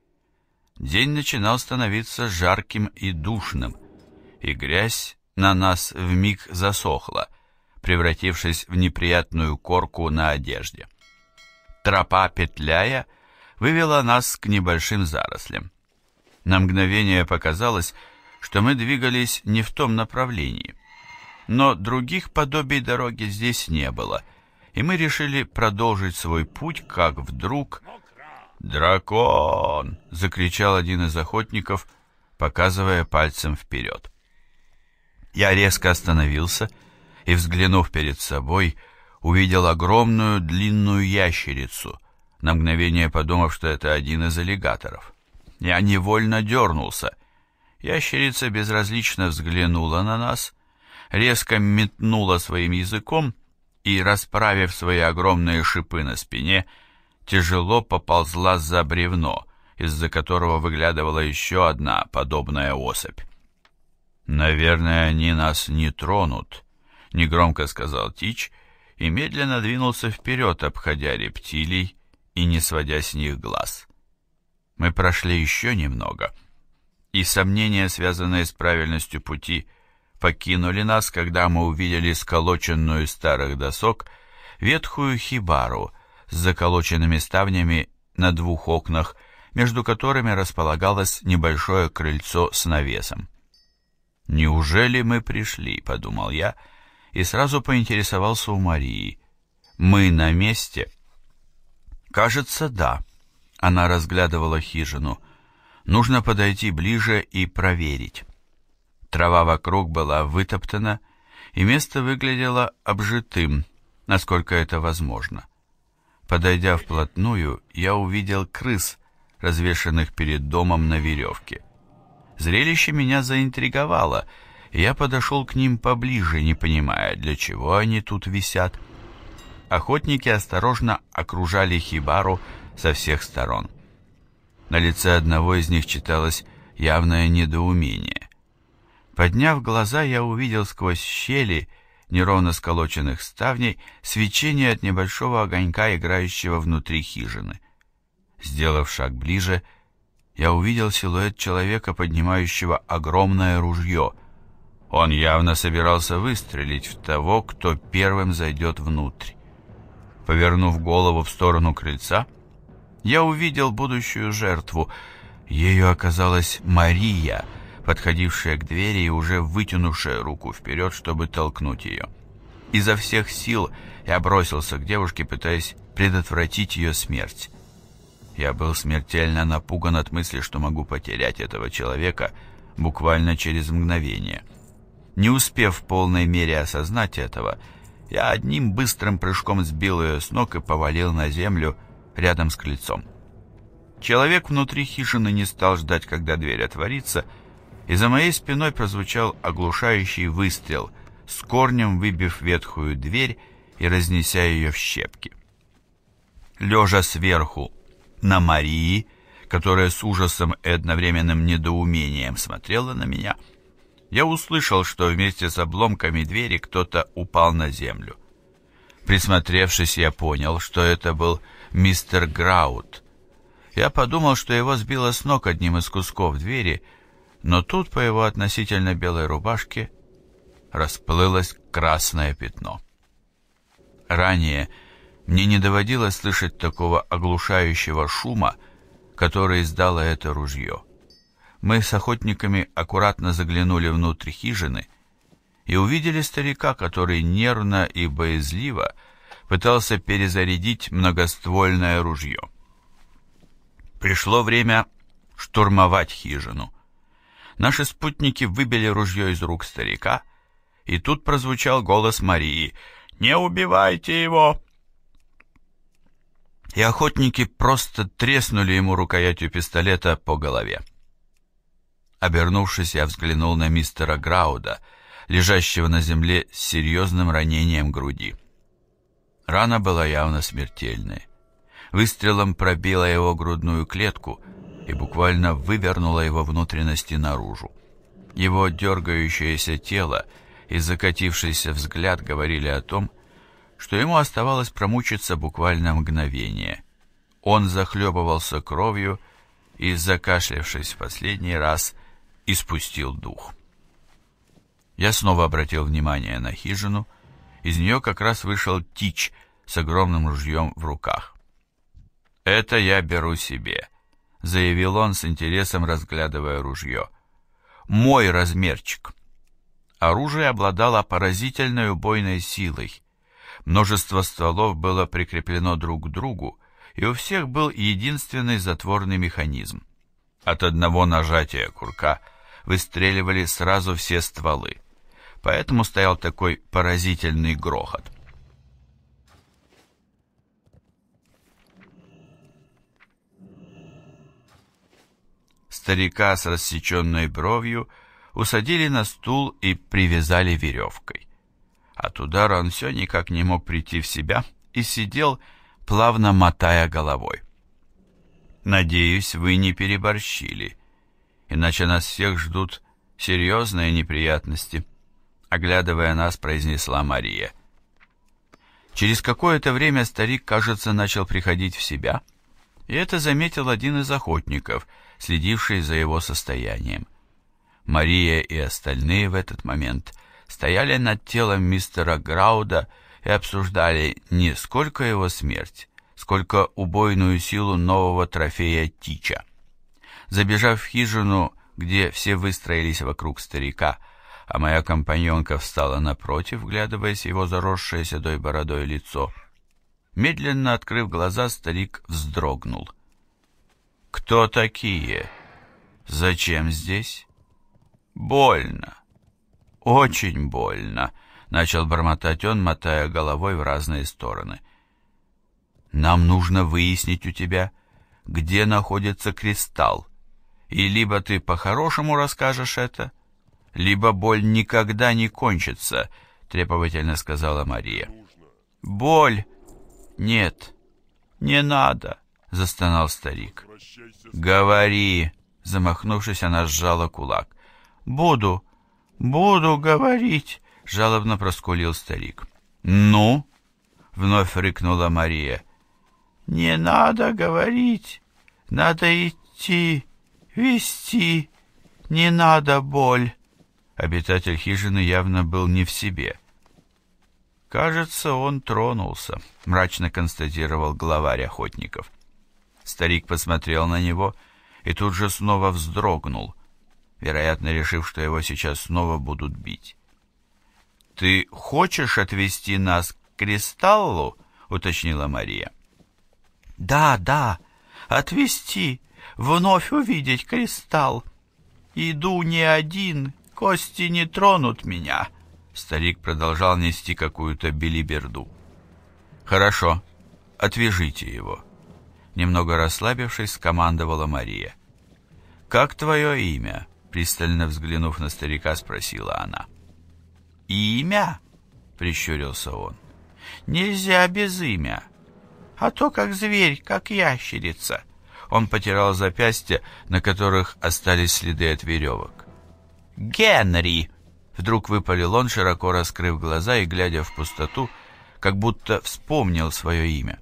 День начинал становиться жарким и душным, и грязь на нас вмиг засохла, превратившись в неприятную корку на одежде. Тропа, петляя, вывела нас к небольшим зарослям. На мгновение показалось, что мы двигались не в том направлении. Но других подобий дороги здесь не было, и мы решили продолжить свой путь, как вдруг «Дракон!» — закричал один из охотников, показывая пальцем вперед. Я резко остановился и, взглянув перед собой, увидел огромную длинную ящерицу, на мгновение подумав, что это один из аллигаторов. Я невольно дернулся. Ящерица безразлично взглянула на нас, резко метнула своим языком и, расправив свои огромные шипы на спине, — тяжело поползла за бревно, из-за которого выглядывала еще одна подобная особь. «Наверное, они нас не тронут», — негромко сказал Тич и медленно двинулся вперед, обходя рептилий и не сводя с них глаз. Мы прошли еще немного, и сомнения, связанные с правильностью пути, покинули нас, когда мы увидели сколоченную из старых досок ветхую хибару — с заколоченными ставнями на двух окнах, между которыми располагалось небольшое крыльцо с навесом. «Неужели мы пришли?» — подумал я и сразу поинтересовался у Марии. «Мы на месте?» «Кажется, да». Она разглядывала хижину. «Нужно подойти ближе и проверить». Трава вокруг была вытоптана, и место выглядело обжитым, насколько это возможно. Подойдя вплотную, я увидел крыс, развешанных перед домом на веревке. Зрелище меня заинтриговало, и я подошел к ним поближе, не понимая, для чего они тут висят. Охотники осторожно окружали хибару со всех сторон. На лице одного из них читалось явное недоумение. Подняв глаза, я увидел сквозь щели, неровно сколоченных ставней свечение от небольшого огонька, играющего внутри хижины. Сделав шаг ближе, я увидел силуэт человека, поднимающего огромное ружье. Он явно собирался выстрелить в того, кто первым зайдет внутрь. Повернув голову в сторону крыльца, я увидел будущую жертву. Ею оказалась Мария — подходившая к двери и уже вытянувшая руку вперед, чтобы толкнуть ее. Изо всех сил я бросился к девушке, пытаясь предотвратить ее смерть. Я был смертельно напуган от мысли, что могу потерять этого человека буквально через мгновение. Не успев в полной мере осознать этого, я одним быстрым прыжком сбил ее с ног и повалил на землю рядом с крыльцом. Человек внутри хижины не стал ждать, когда дверь отворится, и за моей спиной прозвучал оглушающий выстрел, с корнем выбив ветхую дверь и разнеся ее в щепки. Лежа сверху на Марии, которая с ужасом и одновременным недоумением смотрела на меня, я услышал, что вместе с обломками двери кто-то упал на землю. Присмотревшись, я понял, что это был мистер Граут. Я подумал, что его сбило с ног одним из кусков двери — но тут по его относительно белой рубашке расплылось красное пятно. Ранее мне не доводилось слышать такого оглушающего шума, который издало это ружье. Мы с охотниками аккуратно заглянули внутрь хижины и увидели старика, который нервно и боязливо пытался перезарядить многоствольное ружье. Пришло время штурмовать хижину — Наши спутники выбили ружье из рук старика, и тут прозвучал голос Марии «Не убивайте его!» И охотники просто треснули ему рукоятью пистолета по голове. Обернувшись, я взглянул на мистера Грауда, лежащего на земле с серьезным ранением груди. Рана была явно смертельной. Выстрелом пробила его грудную клетку — и буквально вывернула его внутренности наружу. Его дергающееся тело и закатившийся взгляд говорили о том, что ему оставалось промучиться буквально мгновение. Он захлебывался кровью и, закашлявшись в последний раз, испустил дух. Я снова обратил внимание на хижину. Из нее как раз вышел Тич с огромным ружьем в руках. «Это я беру себе», — заявил он с интересом, разглядывая ружье. «Мой размерчик». Оружие обладало поразительной убойной силой. Множество стволов было прикреплено друг к другу, и у всех был единственный затворный механизм. От одного нажатия курка выстреливали сразу все стволы, поэтому стоял такой поразительный грохот. Старика с рассеченной бровью усадили на стул и привязали веревкой. От удара он все никак не мог прийти в себя и сидел, плавно мотая головой. «Надеюсь, вы не переборщили, иначе нас всех ждут серьезные неприятности», оглядывая нас, произнесла Мария. Через какое-то время старик, кажется, начал приходить в себя, и это заметил один из охотников — следившей за его состоянием. Мария и остальные в этот момент стояли над телом мистера Грауда и обсуждали не сколько его смерть, сколько убойную силу нового трофея Тича. Забежав в хижину, где все выстроились вокруг старика, а моя компаньонка встала напротив, глядываясь его заросшее седой бородой лицо. Медленно открыв глаза, старик вздрогнул. Кто такие? Зачем здесь? Больно. Очень больно, начал бормотать он, мотая головой в разные стороны. Нам нужно выяснить у тебя, где находится кристалл. И либо ты по-хорошему расскажешь это, либо боль никогда не кончится, требовательно сказала Мария. Боль? Нет. Не надо. — застонал старик. «Говори!» — замахнувшись, она сжала кулак. «Буду! Буду говорить!» — жалобно проскулил старик. «Ну?» — вновь рыкнула Мария. «Не надо говорить! Надо идти, вести! Не надо боль!» Обитатель хижины явно был не в себе. «Кажется, он тронулся», — мрачно констатировал главарь охотников. Старик посмотрел на него и тут же снова вздрогнул, вероятно, решив, что его сейчас снова будут бить. «Ты хочешь отвезти нас к Кристаллу?» — уточнила Мария. «Да, да, отвезти, вновь увидеть Кристалл. Иду не один, кости не тронут меня». Старик продолжал нести какую-то белиберду. «Хорошо, отвяжите его» немного расслабившись, скомандовала Мария. «Как твое имя?» — пристально взглянув на старика, спросила она. «Имя?» — прищурился он. «Нельзя без имя. А то как зверь, как ящерица». Он потирал запястья, на которых остались следы от веревок. «Генри!» — вдруг выпалил он, широко раскрыв глаза и глядя в пустоту, как будто вспомнил свое имя.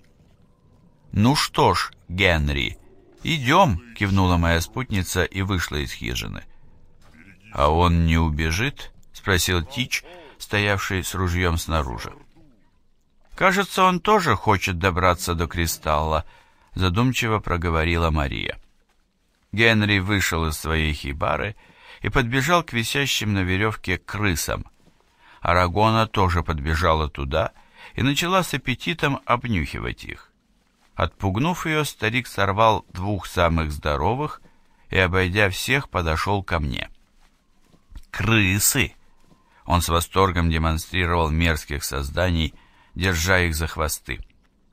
«Ну что ж, Генри, идем», — кивнула моя спутница и вышла из хижины. «А он не убежит?» — спросил Тич, стоявший с ружьем снаружи. «Кажется, он тоже хочет добраться до кристалла», — задумчиво проговорила Мария. Генри вышел из своей хибары и подбежал к висящим на веревке крысам. Арагона тоже подбежала туда и начала с аппетитом обнюхивать их. Отпугнув ее, старик сорвал двух самых здоровых и, обойдя всех, подошел ко мне. «Крысы!» Он с восторгом демонстрировал мерзких созданий, держа их за хвосты.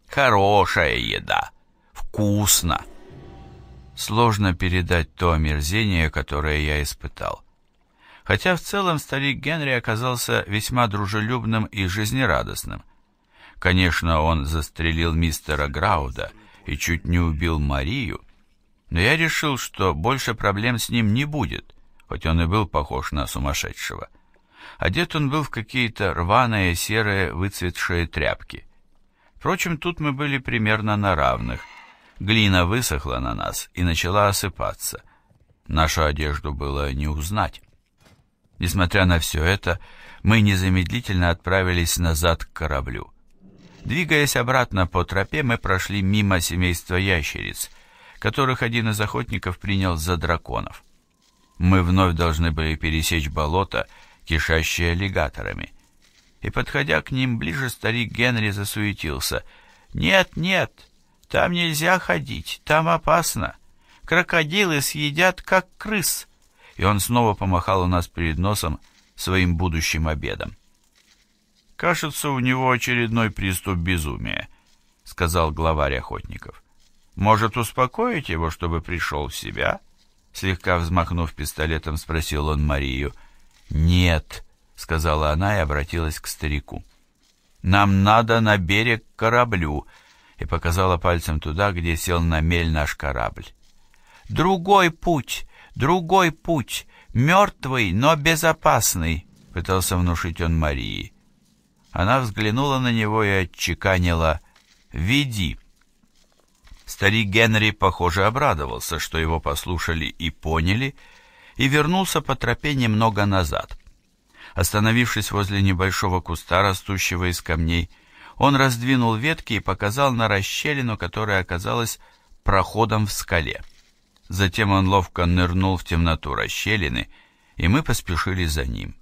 «Хорошая еда! Вкусно!» Сложно передать то омерзение, которое я испытал. Хотя в целом старик Генри оказался весьма дружелюбным и жизнерадостным. Конечно, он застрелил мистера Грауда и чуть не убил Марию, но я решил, что больше проблем с ним не будет, хоть он и был похож на сумасшедшего. Одет он был в какие-то рваные, серые, выцветшие тряпки. Впрочем, тут мы были примерно на равных. Глина высохла на нас и начала осыпаться. Нашу одежду было не узнать. Несмотря на все это, мы незамедлительно отправились назад к кораблю. Двигаясь обратно по тропе, мы прошли мимо семейства ящериц, которых один из охотников принял за драконов. Мы вновь должны были пересечь болото, кишащее аллигаторами. И, подходя к ним ближе, старик Генри засуетился. «Нет, нет, там нельзя ходить, там опасно. Крокодилы съедят, как крыс». И он снова помахал у нас перед носом своим будущим обедом. «Кажется, у него очередной приступ безумия», — сказал главарь охотников. «Может, успокоить его, чтобы пришел в себя?» Слегка взмахнув пистолетом, спросил он Марию. «Нет», — сказала она и обратилась к старику. «Нам надо на берег кораблю», — и показала пальцем туда, где сел на мель наш корабль. «Другой путь! Другой путь! Мертвый, но безопасный!» — пытался внушить он Марии. Она взглянула на него и отчеканила «Веди». Старик Генри, похоже, обрадовался, что его послушали и поняли, и вернулся по тропе немного назад. Остановившись возле небольшого куста, растущего из камней, он раздвинул ветки и показал на расщелину, которая оказалась проходом в скале. Затем он ловко нырнул в темноту расщелины, и мы поспешили за ним.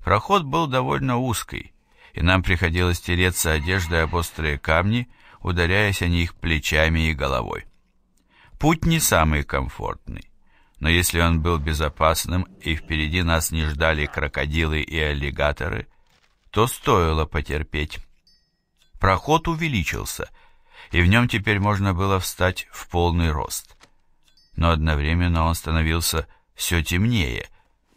Проход был довольно узкий, и нам приходилось тереться одеждой об острые камни, ударяясь о них плечами и головой. Путь не самый комфортный, но если он был безопасным и впереди нас не ждали крокодилы и аллигаторы, то стоило потерпеть. Проход увеличился, и в нем теперь можно было встать в полный рост. Но одновременно он становился все темнее,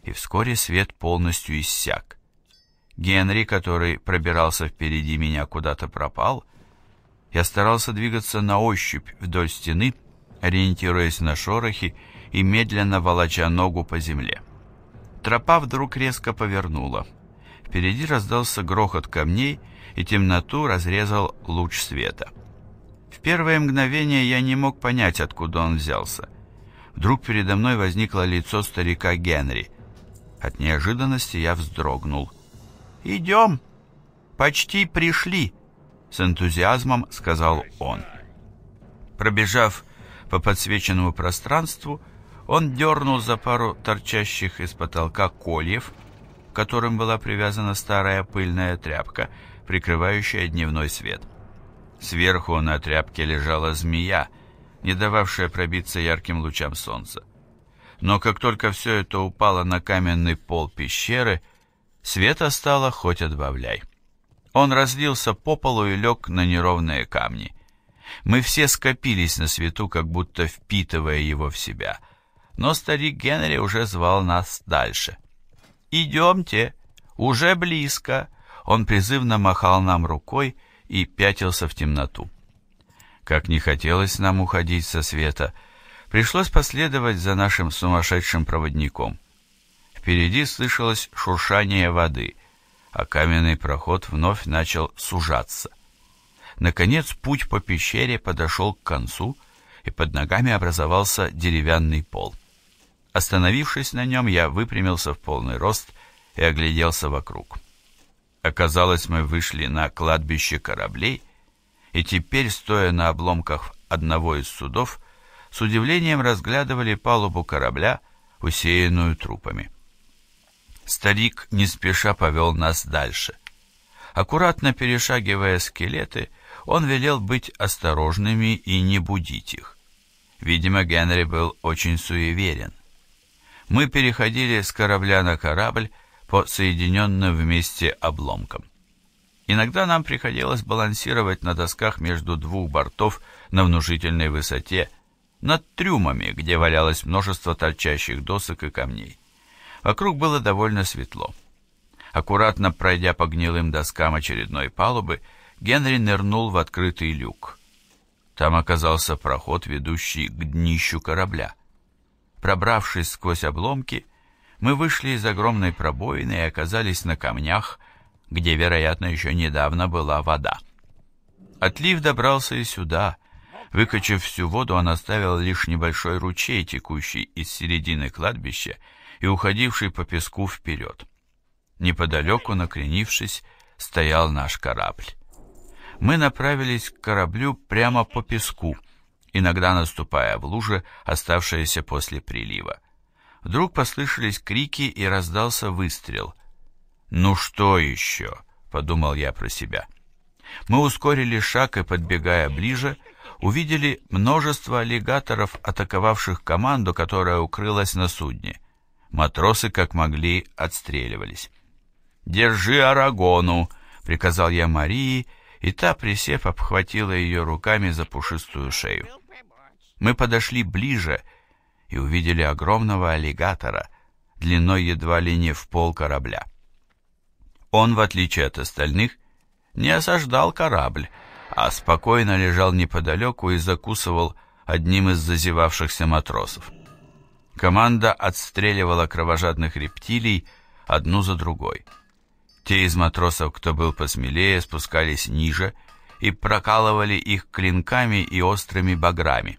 и вскоре свет полностью иссяк. Генри, который пробирался впереди меня, куда-то пропал. Я старался двигаться на ощупь вдоль стены, ориентируясь на шорохи и медленно волоча ногу по земле. Тропа вдруг резко повернула. Впереди раздался грохот камней, и темноту разрезал луч света. В первое мгновение я не мог понять, откуда он взялся. Вдруг передо мной возникло лицо старика Генри. От неожиданности я вздрогнул. «Идем!» «Почти пришли!» — с энтузиазмом сказал он. Пробежав по подсвеченному пространству, он дернул за пару торчащих из потолка кольев, к которым была привязана старая пыльная тряпка, прикрывающая дневной свет. Сверху на тряпке лежала змея, не дававшая пробиться ярким лучам солнца. Но как только все это упало на каменный пол пещеры, Света стало хоть отбавляй. Он разлился по полу и лег на неровные камни. Мы все скопились на свету, как будто впитывая его в себя. Но старик Генри уже звал нас дальше. «Идемте, уже близко!» Он призывно махал нам рукой и пятился в темноту. Как не хотелось нам уходить со света, пришлось последовать за нашим сумасшедшим проводником. Впереди слышалось шуршание воды, а каменный проход вновь начал сужаться. Наконец путь по пещере подошел к концу, и под ногами образовался деревянный пол. Остановившись на нем, я выпрямился в полный рост и огляделся вокруг. Оказалось, мы вышли на кладбище кораблей, и теперь, стоя на обломках одного из судов, с удивлением разглядывали палубу корабля, усеянную трупами. Старик не спеша повел нас дальше. Аккуратно перешагивая скелеты, он велел быть осторожными и не будить их. Видимо, Генри был очень суеверен. Мы переходили с корабля на корабль по соединенным вместе обломкам. Иногда нам приходилось балансировать на досках между двух бортов на внушительной высоте, над трюмами, где валялось множество торчащих досок и камней. Вокруг было довольно светло. Аккуратно пройдя по гнилым доскам очередной палубы, Генри нырнул в открытый люк. Там оказался проход, ведущий к днищу корабля. Пробравшись сквозь обломки, мы вышли из огромной пробоины и оказались на камнях, где, вероятно, еще недавно была вода. Отлив добрался и сюда. Выкачав всю воду, он оставил лишь небольшой ручей, текущий из середины кладбища и уходивший по песку вперед. Неподалеку, накренившись, стоял наш корабль. Мы направились к кораблю прямо по песку, иногда наступая в луже, оставшиеся после прилива. Вдруг послышались крики и раздался выстрел. «Ну что еще?» — подумал я про себя. Мы ускорили шаг и, подбегая ближе, увидели множество аллигаторов, атаковавших команду, которая укрылась на судне. Матросы, как могли, отстреливались. «Держи Арагону!» — приказал я Марии, и та, присев, обхватила ее руками за пушистую шею. Мы подошли ближе и увидели огромного аллигатора, длиной едва ли не в пол корабля. Он, в отличие от остальных, не осаждал корабль, а спокойно лежал неподалеку и закусывал одним из зазевавшихся матросов. Команда отстреливала кровожадных рептилий одну за другой. Те из матросов, кто был посмелее, спускались ниже и прокалывали их клинками и острыми баграми.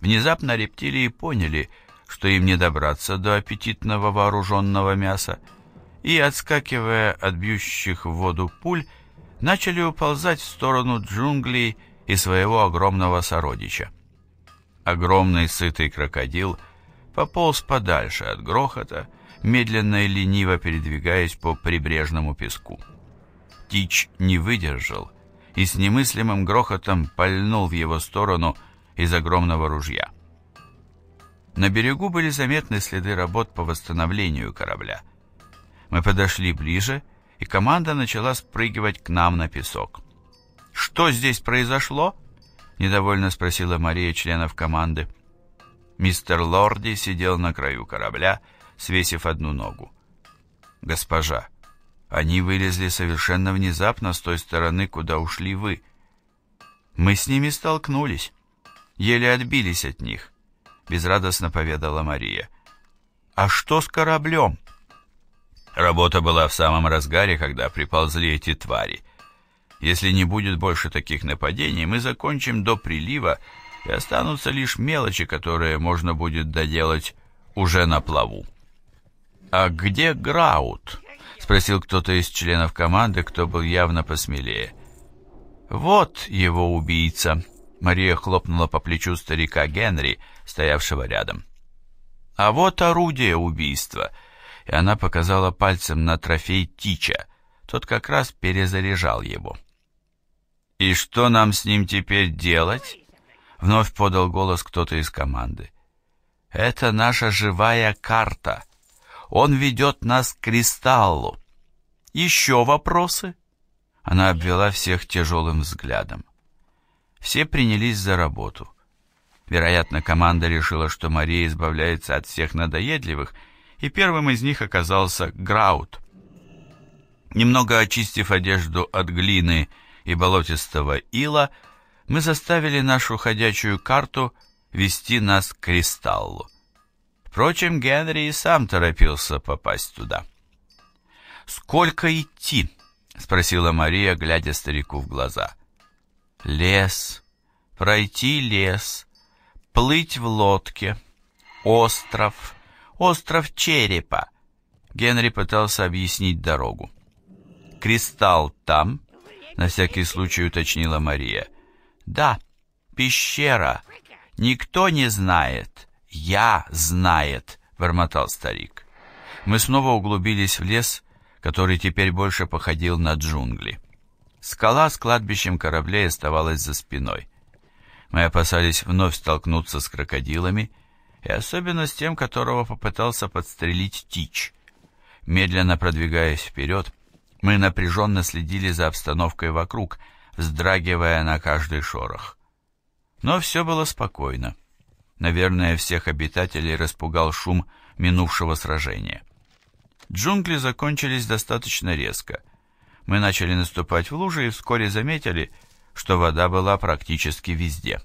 Внезапно рептилии поняли, что им не добраться до аппетитного вооруженного мяса, и, отскакивая от бьющих в воду пуль, начали уползать в сторону джунглей и своего огромного сородича. Огромный сытый крокодил – пополз подальше от грохота, медленно и лениво передвигаясь по прибрежному песку. Тич не выдержал и с немыслимым грохотом пальнул в его сторону из огромного ружья. На берегу были заметны следы работ по восстановлению корабля. Мы подошли ближе, и команда начала спрыгивать к нам на песок. «Что здесь произошло?» — недовольно спросила Мария членов команды. Мистер Лорди сидел на краю корабля, свесив одну ногу. «Госпожа, они вылезли совершенно внезапно с той стороны, куда ушли вы. Мы с ними столкнулись, еле отбились от них», — безрадостно поведала Мария. «А что с кораблем?» Работа была в самом разгаре, когда приползли эти твари. Если не будет больше таких нападений, мы закончим до прилива и останутся лишь мелочи, которые можно будет доделать уже на плаву. «А где Граут?» — спросил кто-то из членов команды, кто был явно посмелее. «Вот его убийца!» — Мария хлопнула по плечу старика Генри, стоявшего рядом. «А вот орудие убийства!» И она показала пальцем на трофей Тича. Тот как раз перезаряжал его. «И что нам с ним теперь делать?» Вновь подал голос кто-то из команды. «Это наша живая карта. Он ведет нас к кристаллу. Еще вопросы?» Она обвела всех тяжелым взглядом. Все принялись за работу. Вероятно, команда решила, что Мария избавляется от всех надоедливых, и первым из них оказался Граут. Немного очистив одежду от глины и болотистого ила, мы заставили нашу ходячую карту вести нас к кристаллу. Впрочем, Генри и сам торопился попасть туда. «Сколько идти?» — спросила Мария, глядя старику в глаза. «Лес. Пройти лес. Плыть в лодке. Остров. Остров черепа». Генри пытался объяснить дорогу. «Кристалл там?» — на всякий случай уточнила Мария. — да, пещера. Никто не знает. Я знает, бормотал старик. Мы снова углубились в лес, который теперь больше походил на джунгли. Скала с кладбищем кораблей оставалась за спиной. Мы опасались вновь столкнуться с крокодилами, и особенно с тем, которого попытался подстрелить Тич. Медленно продвигаясь вперед, мы напряженно следили за обстановкой вокруг — вздрагивая на каждый шорох. Но все было спокойно. Наверное, всех обитателей распугал шум минувшего сражения. Джунгли закончились достаточно резко. Мы начали наступать в лужи и вскоре заметили, что вода была практически везде.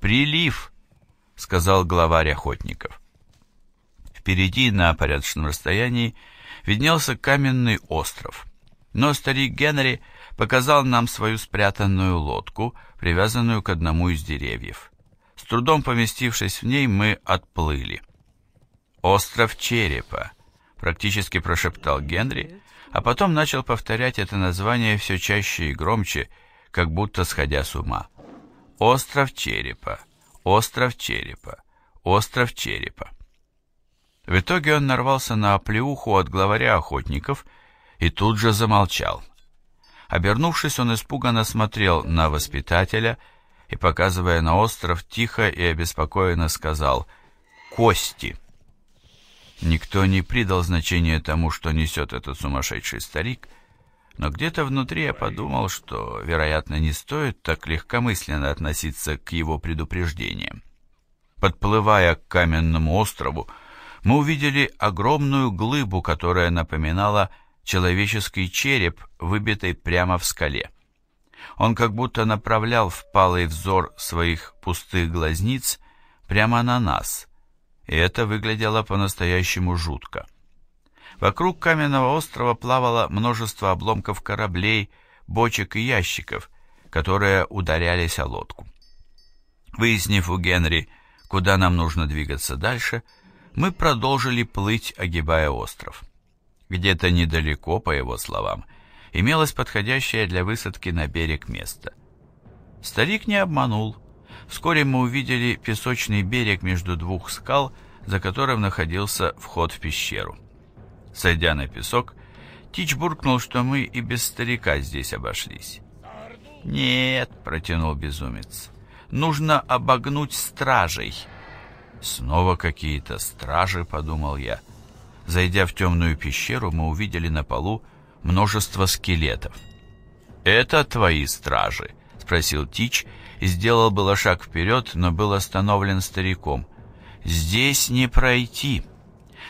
«Прилив!» — сказал главарь охотников. Впереди, на порядочном расстоянии, виднелся каменный остров. Но старик Генри показал нам свою спрятанную лодку, привязанную к одному из деревьев. С трудом поместившись в ней, мы отплыли. «Остров Черепа», — практически прошептал Генри, а потом начал повторять это название все чаще и громче, как будто сходя с ума. «Остров Черепа», «Остров Черепа», «Остров Черепа». В итоге он нарвался на оплеуху от главаря охотников и тут же замолчал, Обернувшись, он испуганно смотрел на воспитателя и, показывая на остров, тихо и обеспокоенно сказал «Кости». Никто не придал значения тому, что несет этот сумасшедший старик, но где-то внутри я подумал, что, вероятно, не стоит так легкомысленно относиться к его предупреждениям. Подплывая к каменному острову, мы увидели огромную глыбу, которая напоминала человеческий череп, выбитый прямо в скале. Он как будто направлял впалый взор своих пустых глазниц прямо на нас, и это выглядело по-настоящему жутко. Вокруг каменного острова плавало множество обломков кораблей, бочек и ящиков, которые ударялись о лодку. Выяснив у Генри, куда нам нужно двигаться дальше, мы продолжили плыть, огибая остров. Где-то недалеко, по его словам, имелось подходящее для высадки на берег место. Старик не обманул. Вскоре мы увидели песочный берег между двух скал, за которым находился вход в пещеру. Сойдя на песок, Тич буркнул, что мы и без старика здесь обошлись. «Нет», — протянул безумец, — «нужно обогнуть стражей». «Снова какие-то стражи», — подумал я, — Зайдя в темную пещеру, мы увидели на полу множество скелетов. «Это твои стражи?» — спросил Тич, и сделал было шаг вперед, но был остановлен стариком. «Здесь не пройти.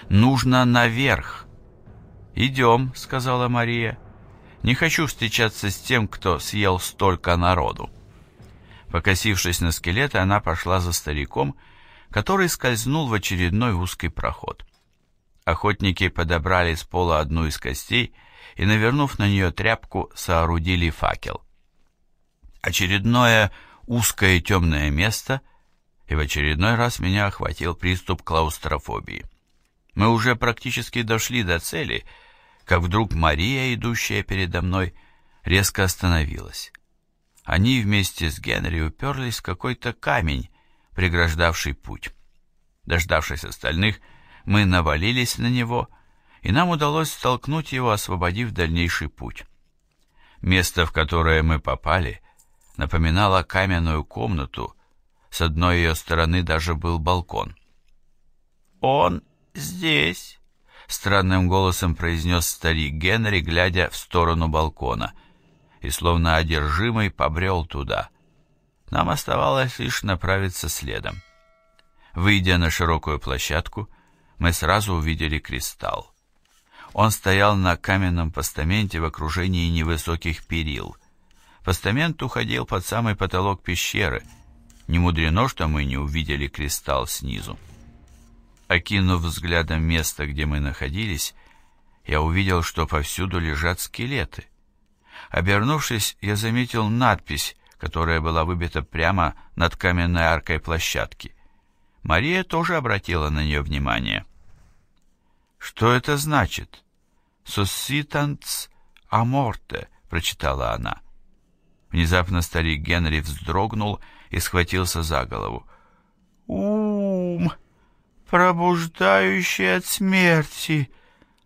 Нужно наверх». «Идем», — сказала Мария. «Не хочу встречаться с тем, кто съел столько народу». Покосившись на скелеты, она пошла за стариком, который скользнул в очередной узкий проход. Охотники подобрали с пола одну из костей и, навернув на нее тряпку, соорудили факел. Очередное узкое темное место, и в очередной раз меня охватил приступ клаустрофобии. Мы уже практически дошли до цели, как вдруг Мария, идущая передо мной, резко остановилась. Они вместе с Генри уперлись в какой-то камень, преграждавший путь. Дождавшись остальных, мы навалились на него, и нам удалось столкнуть его, освободив дальнейший путь. Место, в которое мы попали, напоминало каменную комнату, с одной ее стороны даже был балкон. «Он здесь!» — странным голосом произнес старик Генри, глядя в сторону балкона, и словно одержимый побрел туда. Нам оставалось лишь направиться следом. Выйдя на широкую площадку, мы сразу увидели кристалл. Он стоял на каменном постаменте в окружении невысоких перил. Постамент уходил под самый потолок пещеры. Не мудрено, что мы не увидели кристалл снизу. Окинув взглядом место, где мы находились, я увидел, что повсюду лежат скелеты. Обернувшись, я заметил надпись, которая была выбита прямо над каменной аркой площадки. Мария тоже обратила на нее внимание. «Что это значит?» «Соситанц аморте», — прочитала она. Внезапно старик Генри вздрогнул и схватился за голову. «Ум, пробуждающий от смерти,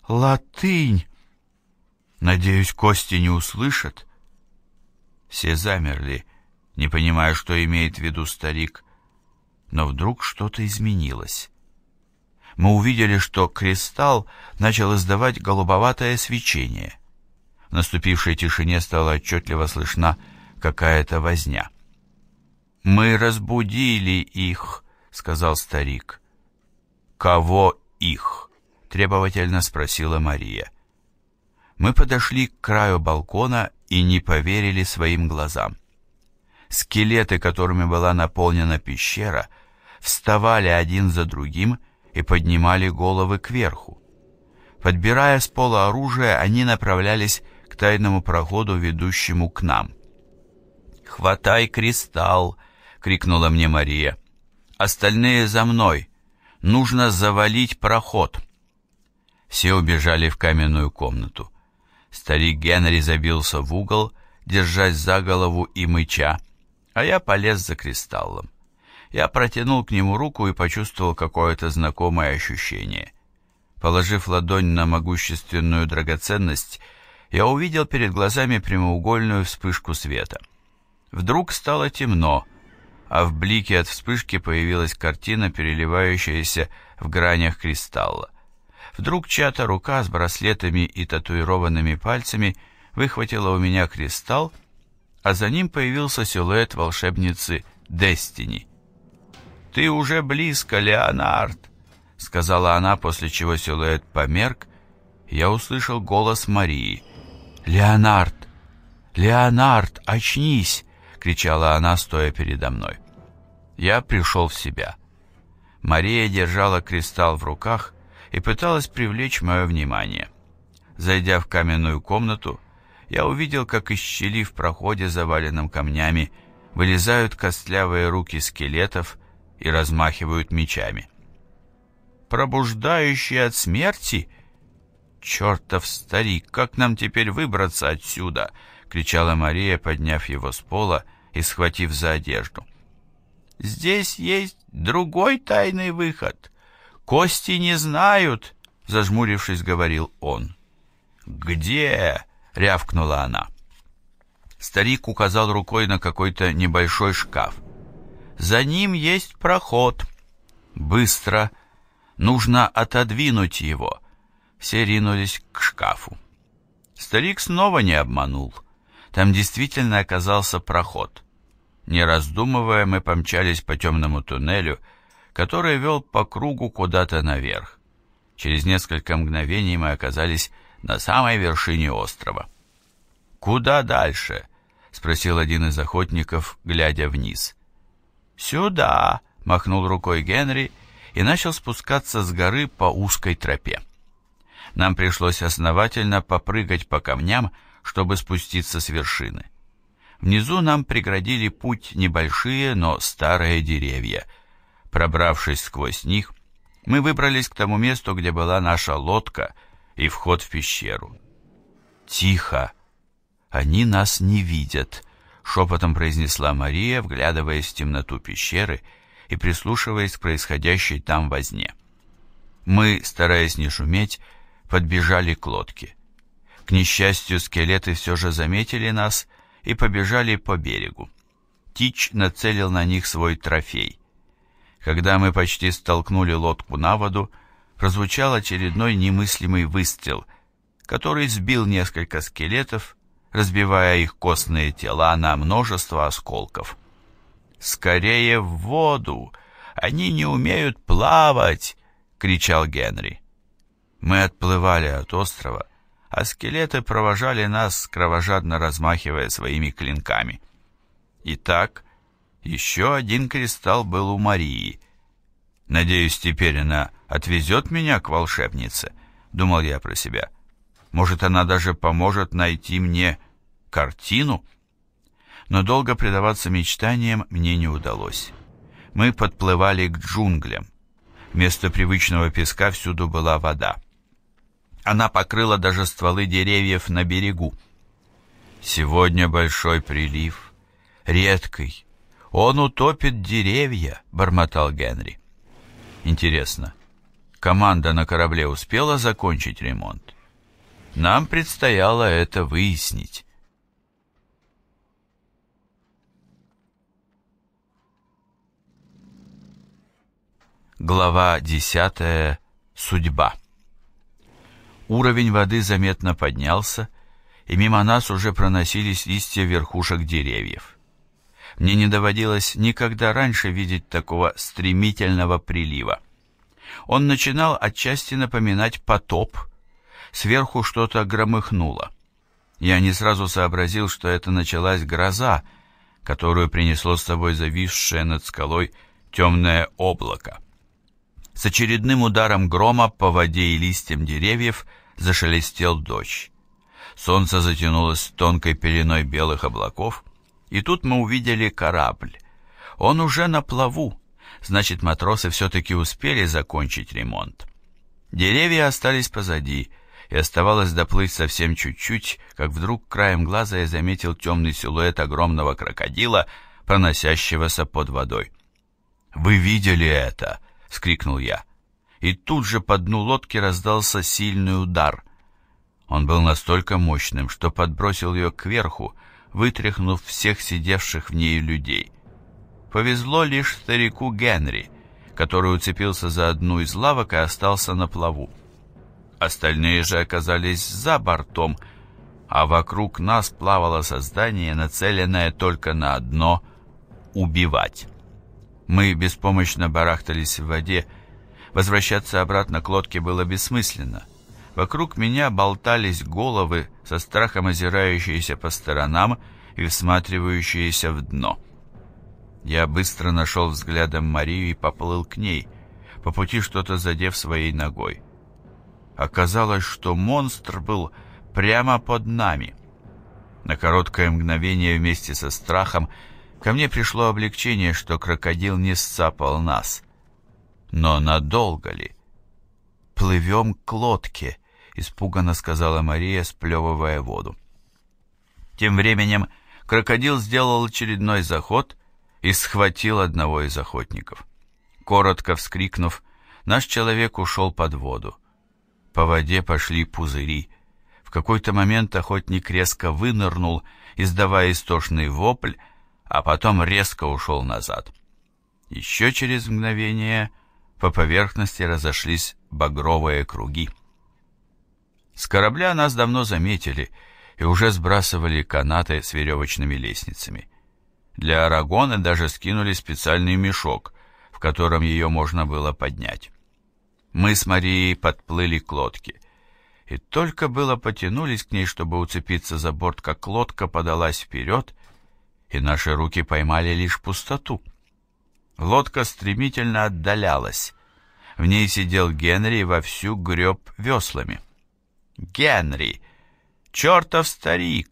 латынь!» «Надеюсь, кости не услышат?» Все замерли, не понимая, что имеет в виду старик но вдруг что-то изменилось. Мы увидели, что кристалл начал издавать голубоватое свечение. В наступившей тишине стала отчетливо слышна какая-то возня. «Мы разбудили их», — сказал старик. «Кого их?» — требовательно спросила Мария. Мы подошли к краю балкона и не поверили своим глазам. Скелеты, которыми была наполнена пещера — вставали один за другим и поднимали головы кверху. Подбирая с пола оружие, они направлялись к тайному проходу, ведущему к нам. «Хватай кристалл!» — крикнула мне Мария. «Остальные за мной! Нужно завалить проход!» Все убежали в каменную комнату. Старик Генри забился в угол, держась за голову и мыча, а я полез за кристаллом. Я протянул к нему руку и почувствовал какое-то знакомое ощущение. Положив ладонь на могущественную драгоценность, я увидел перед глазами прямоугольную вспышку света. Вдруг стало темно, а в блике от вспышки появилась картина, переливающаяся в гранях кристалла. Вдруг чья-то рука с браслетами и татуированными пальцами выхватила у меня кристалл, а за ним появился силуэт волшебницы Дестини — «Ты уже близко, Леонард!» — сказала она, после чего силуэт померк. Я услышал голос Марии. «Леонард! Леонард, очнись!» — кричала она, стоя передо мной. Я пришел в себя. Мария держала кристалл в руках и пыталась привлечь мое внимание. Зайдя в каменную комнату, я увидел, как из щели в проходе, заваленном камнями, вылезают костлявые руки скелетов, и размахивают мечами. Пробуждающий от смерти? Чертов старик, как нам теперь выбраться отсюда? кричала Мария, подняв его с пола и схватив за одежду. Здесь есть другой тайный выход. Кости не знают, зажмурившись, говорил он. Где? рявкнула она. Старик указал рукой на какой-то небольшой шкаф. За ним есть проход. Быстро. Нужно отодвинуть его. Все ринулись к шкафу. Старик снова не обманул. Там действительно оказался проход. Не раздумывая, мы помчались по темному туннелю, который вел по кругу куда-то наверх. Через несколько мгновений мы оказались на самой вершине острова. «Куда дальше?» — спросил один из охотников, глядя вниз. «Сюда!» — махнул рукой Генри и начал спускаться с горы по узкой тропе. Нам пришлось основательно попрыгать по камням, чтобы спуститься с вершины. Внизу нам преградили путь небольшие, но старые деревья. Пробравшись сквозь них, мы выбрались к тому месту, где была наша лодка и вход в пещеру. «Тихо! Они нас не видят!» — шепотом произнесла Мария, вглядываясь в темноту пещеры и прислушиваясь к происходящей там возне. Мы, стараясь не шуметь, подбежали к лодке. К несчастью, скелеты все же заметили нас и побежали по берегу. Тич нацелил на них свой трофей. Когда мы почти столкнули лодку на воду, прозвучал очередной немыслимый выстрел, который сбил несколько скелетов разбивая их костные тела на множество осколков. «Скорее в воду! Они не умеют плавать!» — кричал Генри. Мы отплывали от острова, а скелеты провожали нас, кровожадно размахивая своими клинками. Итак, еще один кристалл был у Марии. Надеюсь, теперь она отвезет меня к волшебнице, — думал я про себя. — может, она даже поможет найти мне картину? Но долго предаваться мечтаниям мне не удалось. Мы подплывали к джунглям. Вместо привычного песка всюду была вода. Она покрыла даже стволы деревьев на берегу. Сегодня большой прилив, редкий. Он утопит деревья, бормотал Генри. Интересно, команда на корабле успела закончить ремонт? Нам предстояло это выяснить. Глава 10. Судьба. Уровень воды заметно поднялся, и мимо нас уже проносились листья верхушек деревьев. Мне не доводилось никогда раньше видеть такого стремительного прилива. Он начинал отчасти напоминать потоп, сверху что-то громыхнуло. Я не сразу сообразил, что это началась гроза, которую принесло с собой зависшее над скалой темное облако. С очередным ударом грома по воде и листьям деревьев зашелестел дождь. Солнце затянулось тонкой пеленой белых облаков, и тут мы увидели корабль. Он уже на плаву, значит, матросы все-таки успели закончить ремонт. Деревья остались позади — и оставалось доплыть совсем чуть-чуть, как вдруг краем глаза я заметил темный силуэт огромного крокодила, проносящегося под водой. «Вы видели это?» — вскрикнул я. И тут же по дну лодки раздался сильный удар. Он был настолько мощным, что подбросил ее кверху, вытряхнув всех сидевших в ней людей. Повезло лишь старику Генри, который уцепился за одну из лавок и остался на плаву. Остальные же оказались за бортом, а вокруг нас плавало создание, нацеленное только на одно — убивать. Мы беспомощно барахтались в воде. Возвращаться обратно к лодке было бессмысленно. Вокруг меня болтались головы, со страхом озирающиеся по сторонам и всматривающиеся в дно. Я быстро нашел взглядом Марию и поплыл к ней, по пути что-то задев своей ногой. Оказалось, что монстр был прямо под нами. На короткое мгновение вместе со страхом ко мне пришло облегчение, что крокодил не сцапал нас. Но надолго ли? «Плывем к лодке», — испуганно сказала Мария, сплевывая воду. Тем временем крокодил сделал очередной заход и схватил одного из охотников. Коротко вскрикнув, наш человек ушел под воду. По воде пошли пузыри. В какой-то момент охотник резко вынырнул, издавая истошный вопль, а потом резко ушел назад. Еще через мгновение по поверхности разошлись багровые круги. С корабля нас давно заметили и уже сбрасывали канаты с веревочными лестницами. Для Арагона даже скинули специальный мешок, в котором ее можно было поднять. Мы с Марией подплыли к лодке. И только было потянулись к ней, чтобы уцепиться за борт, как лодка подалась вперед, и наши руки поймали лишь пустоту. Лодка стремительно отдалялась. В ней сидел Генри и вовсю греб веслами. «Генри! Чертов старик!»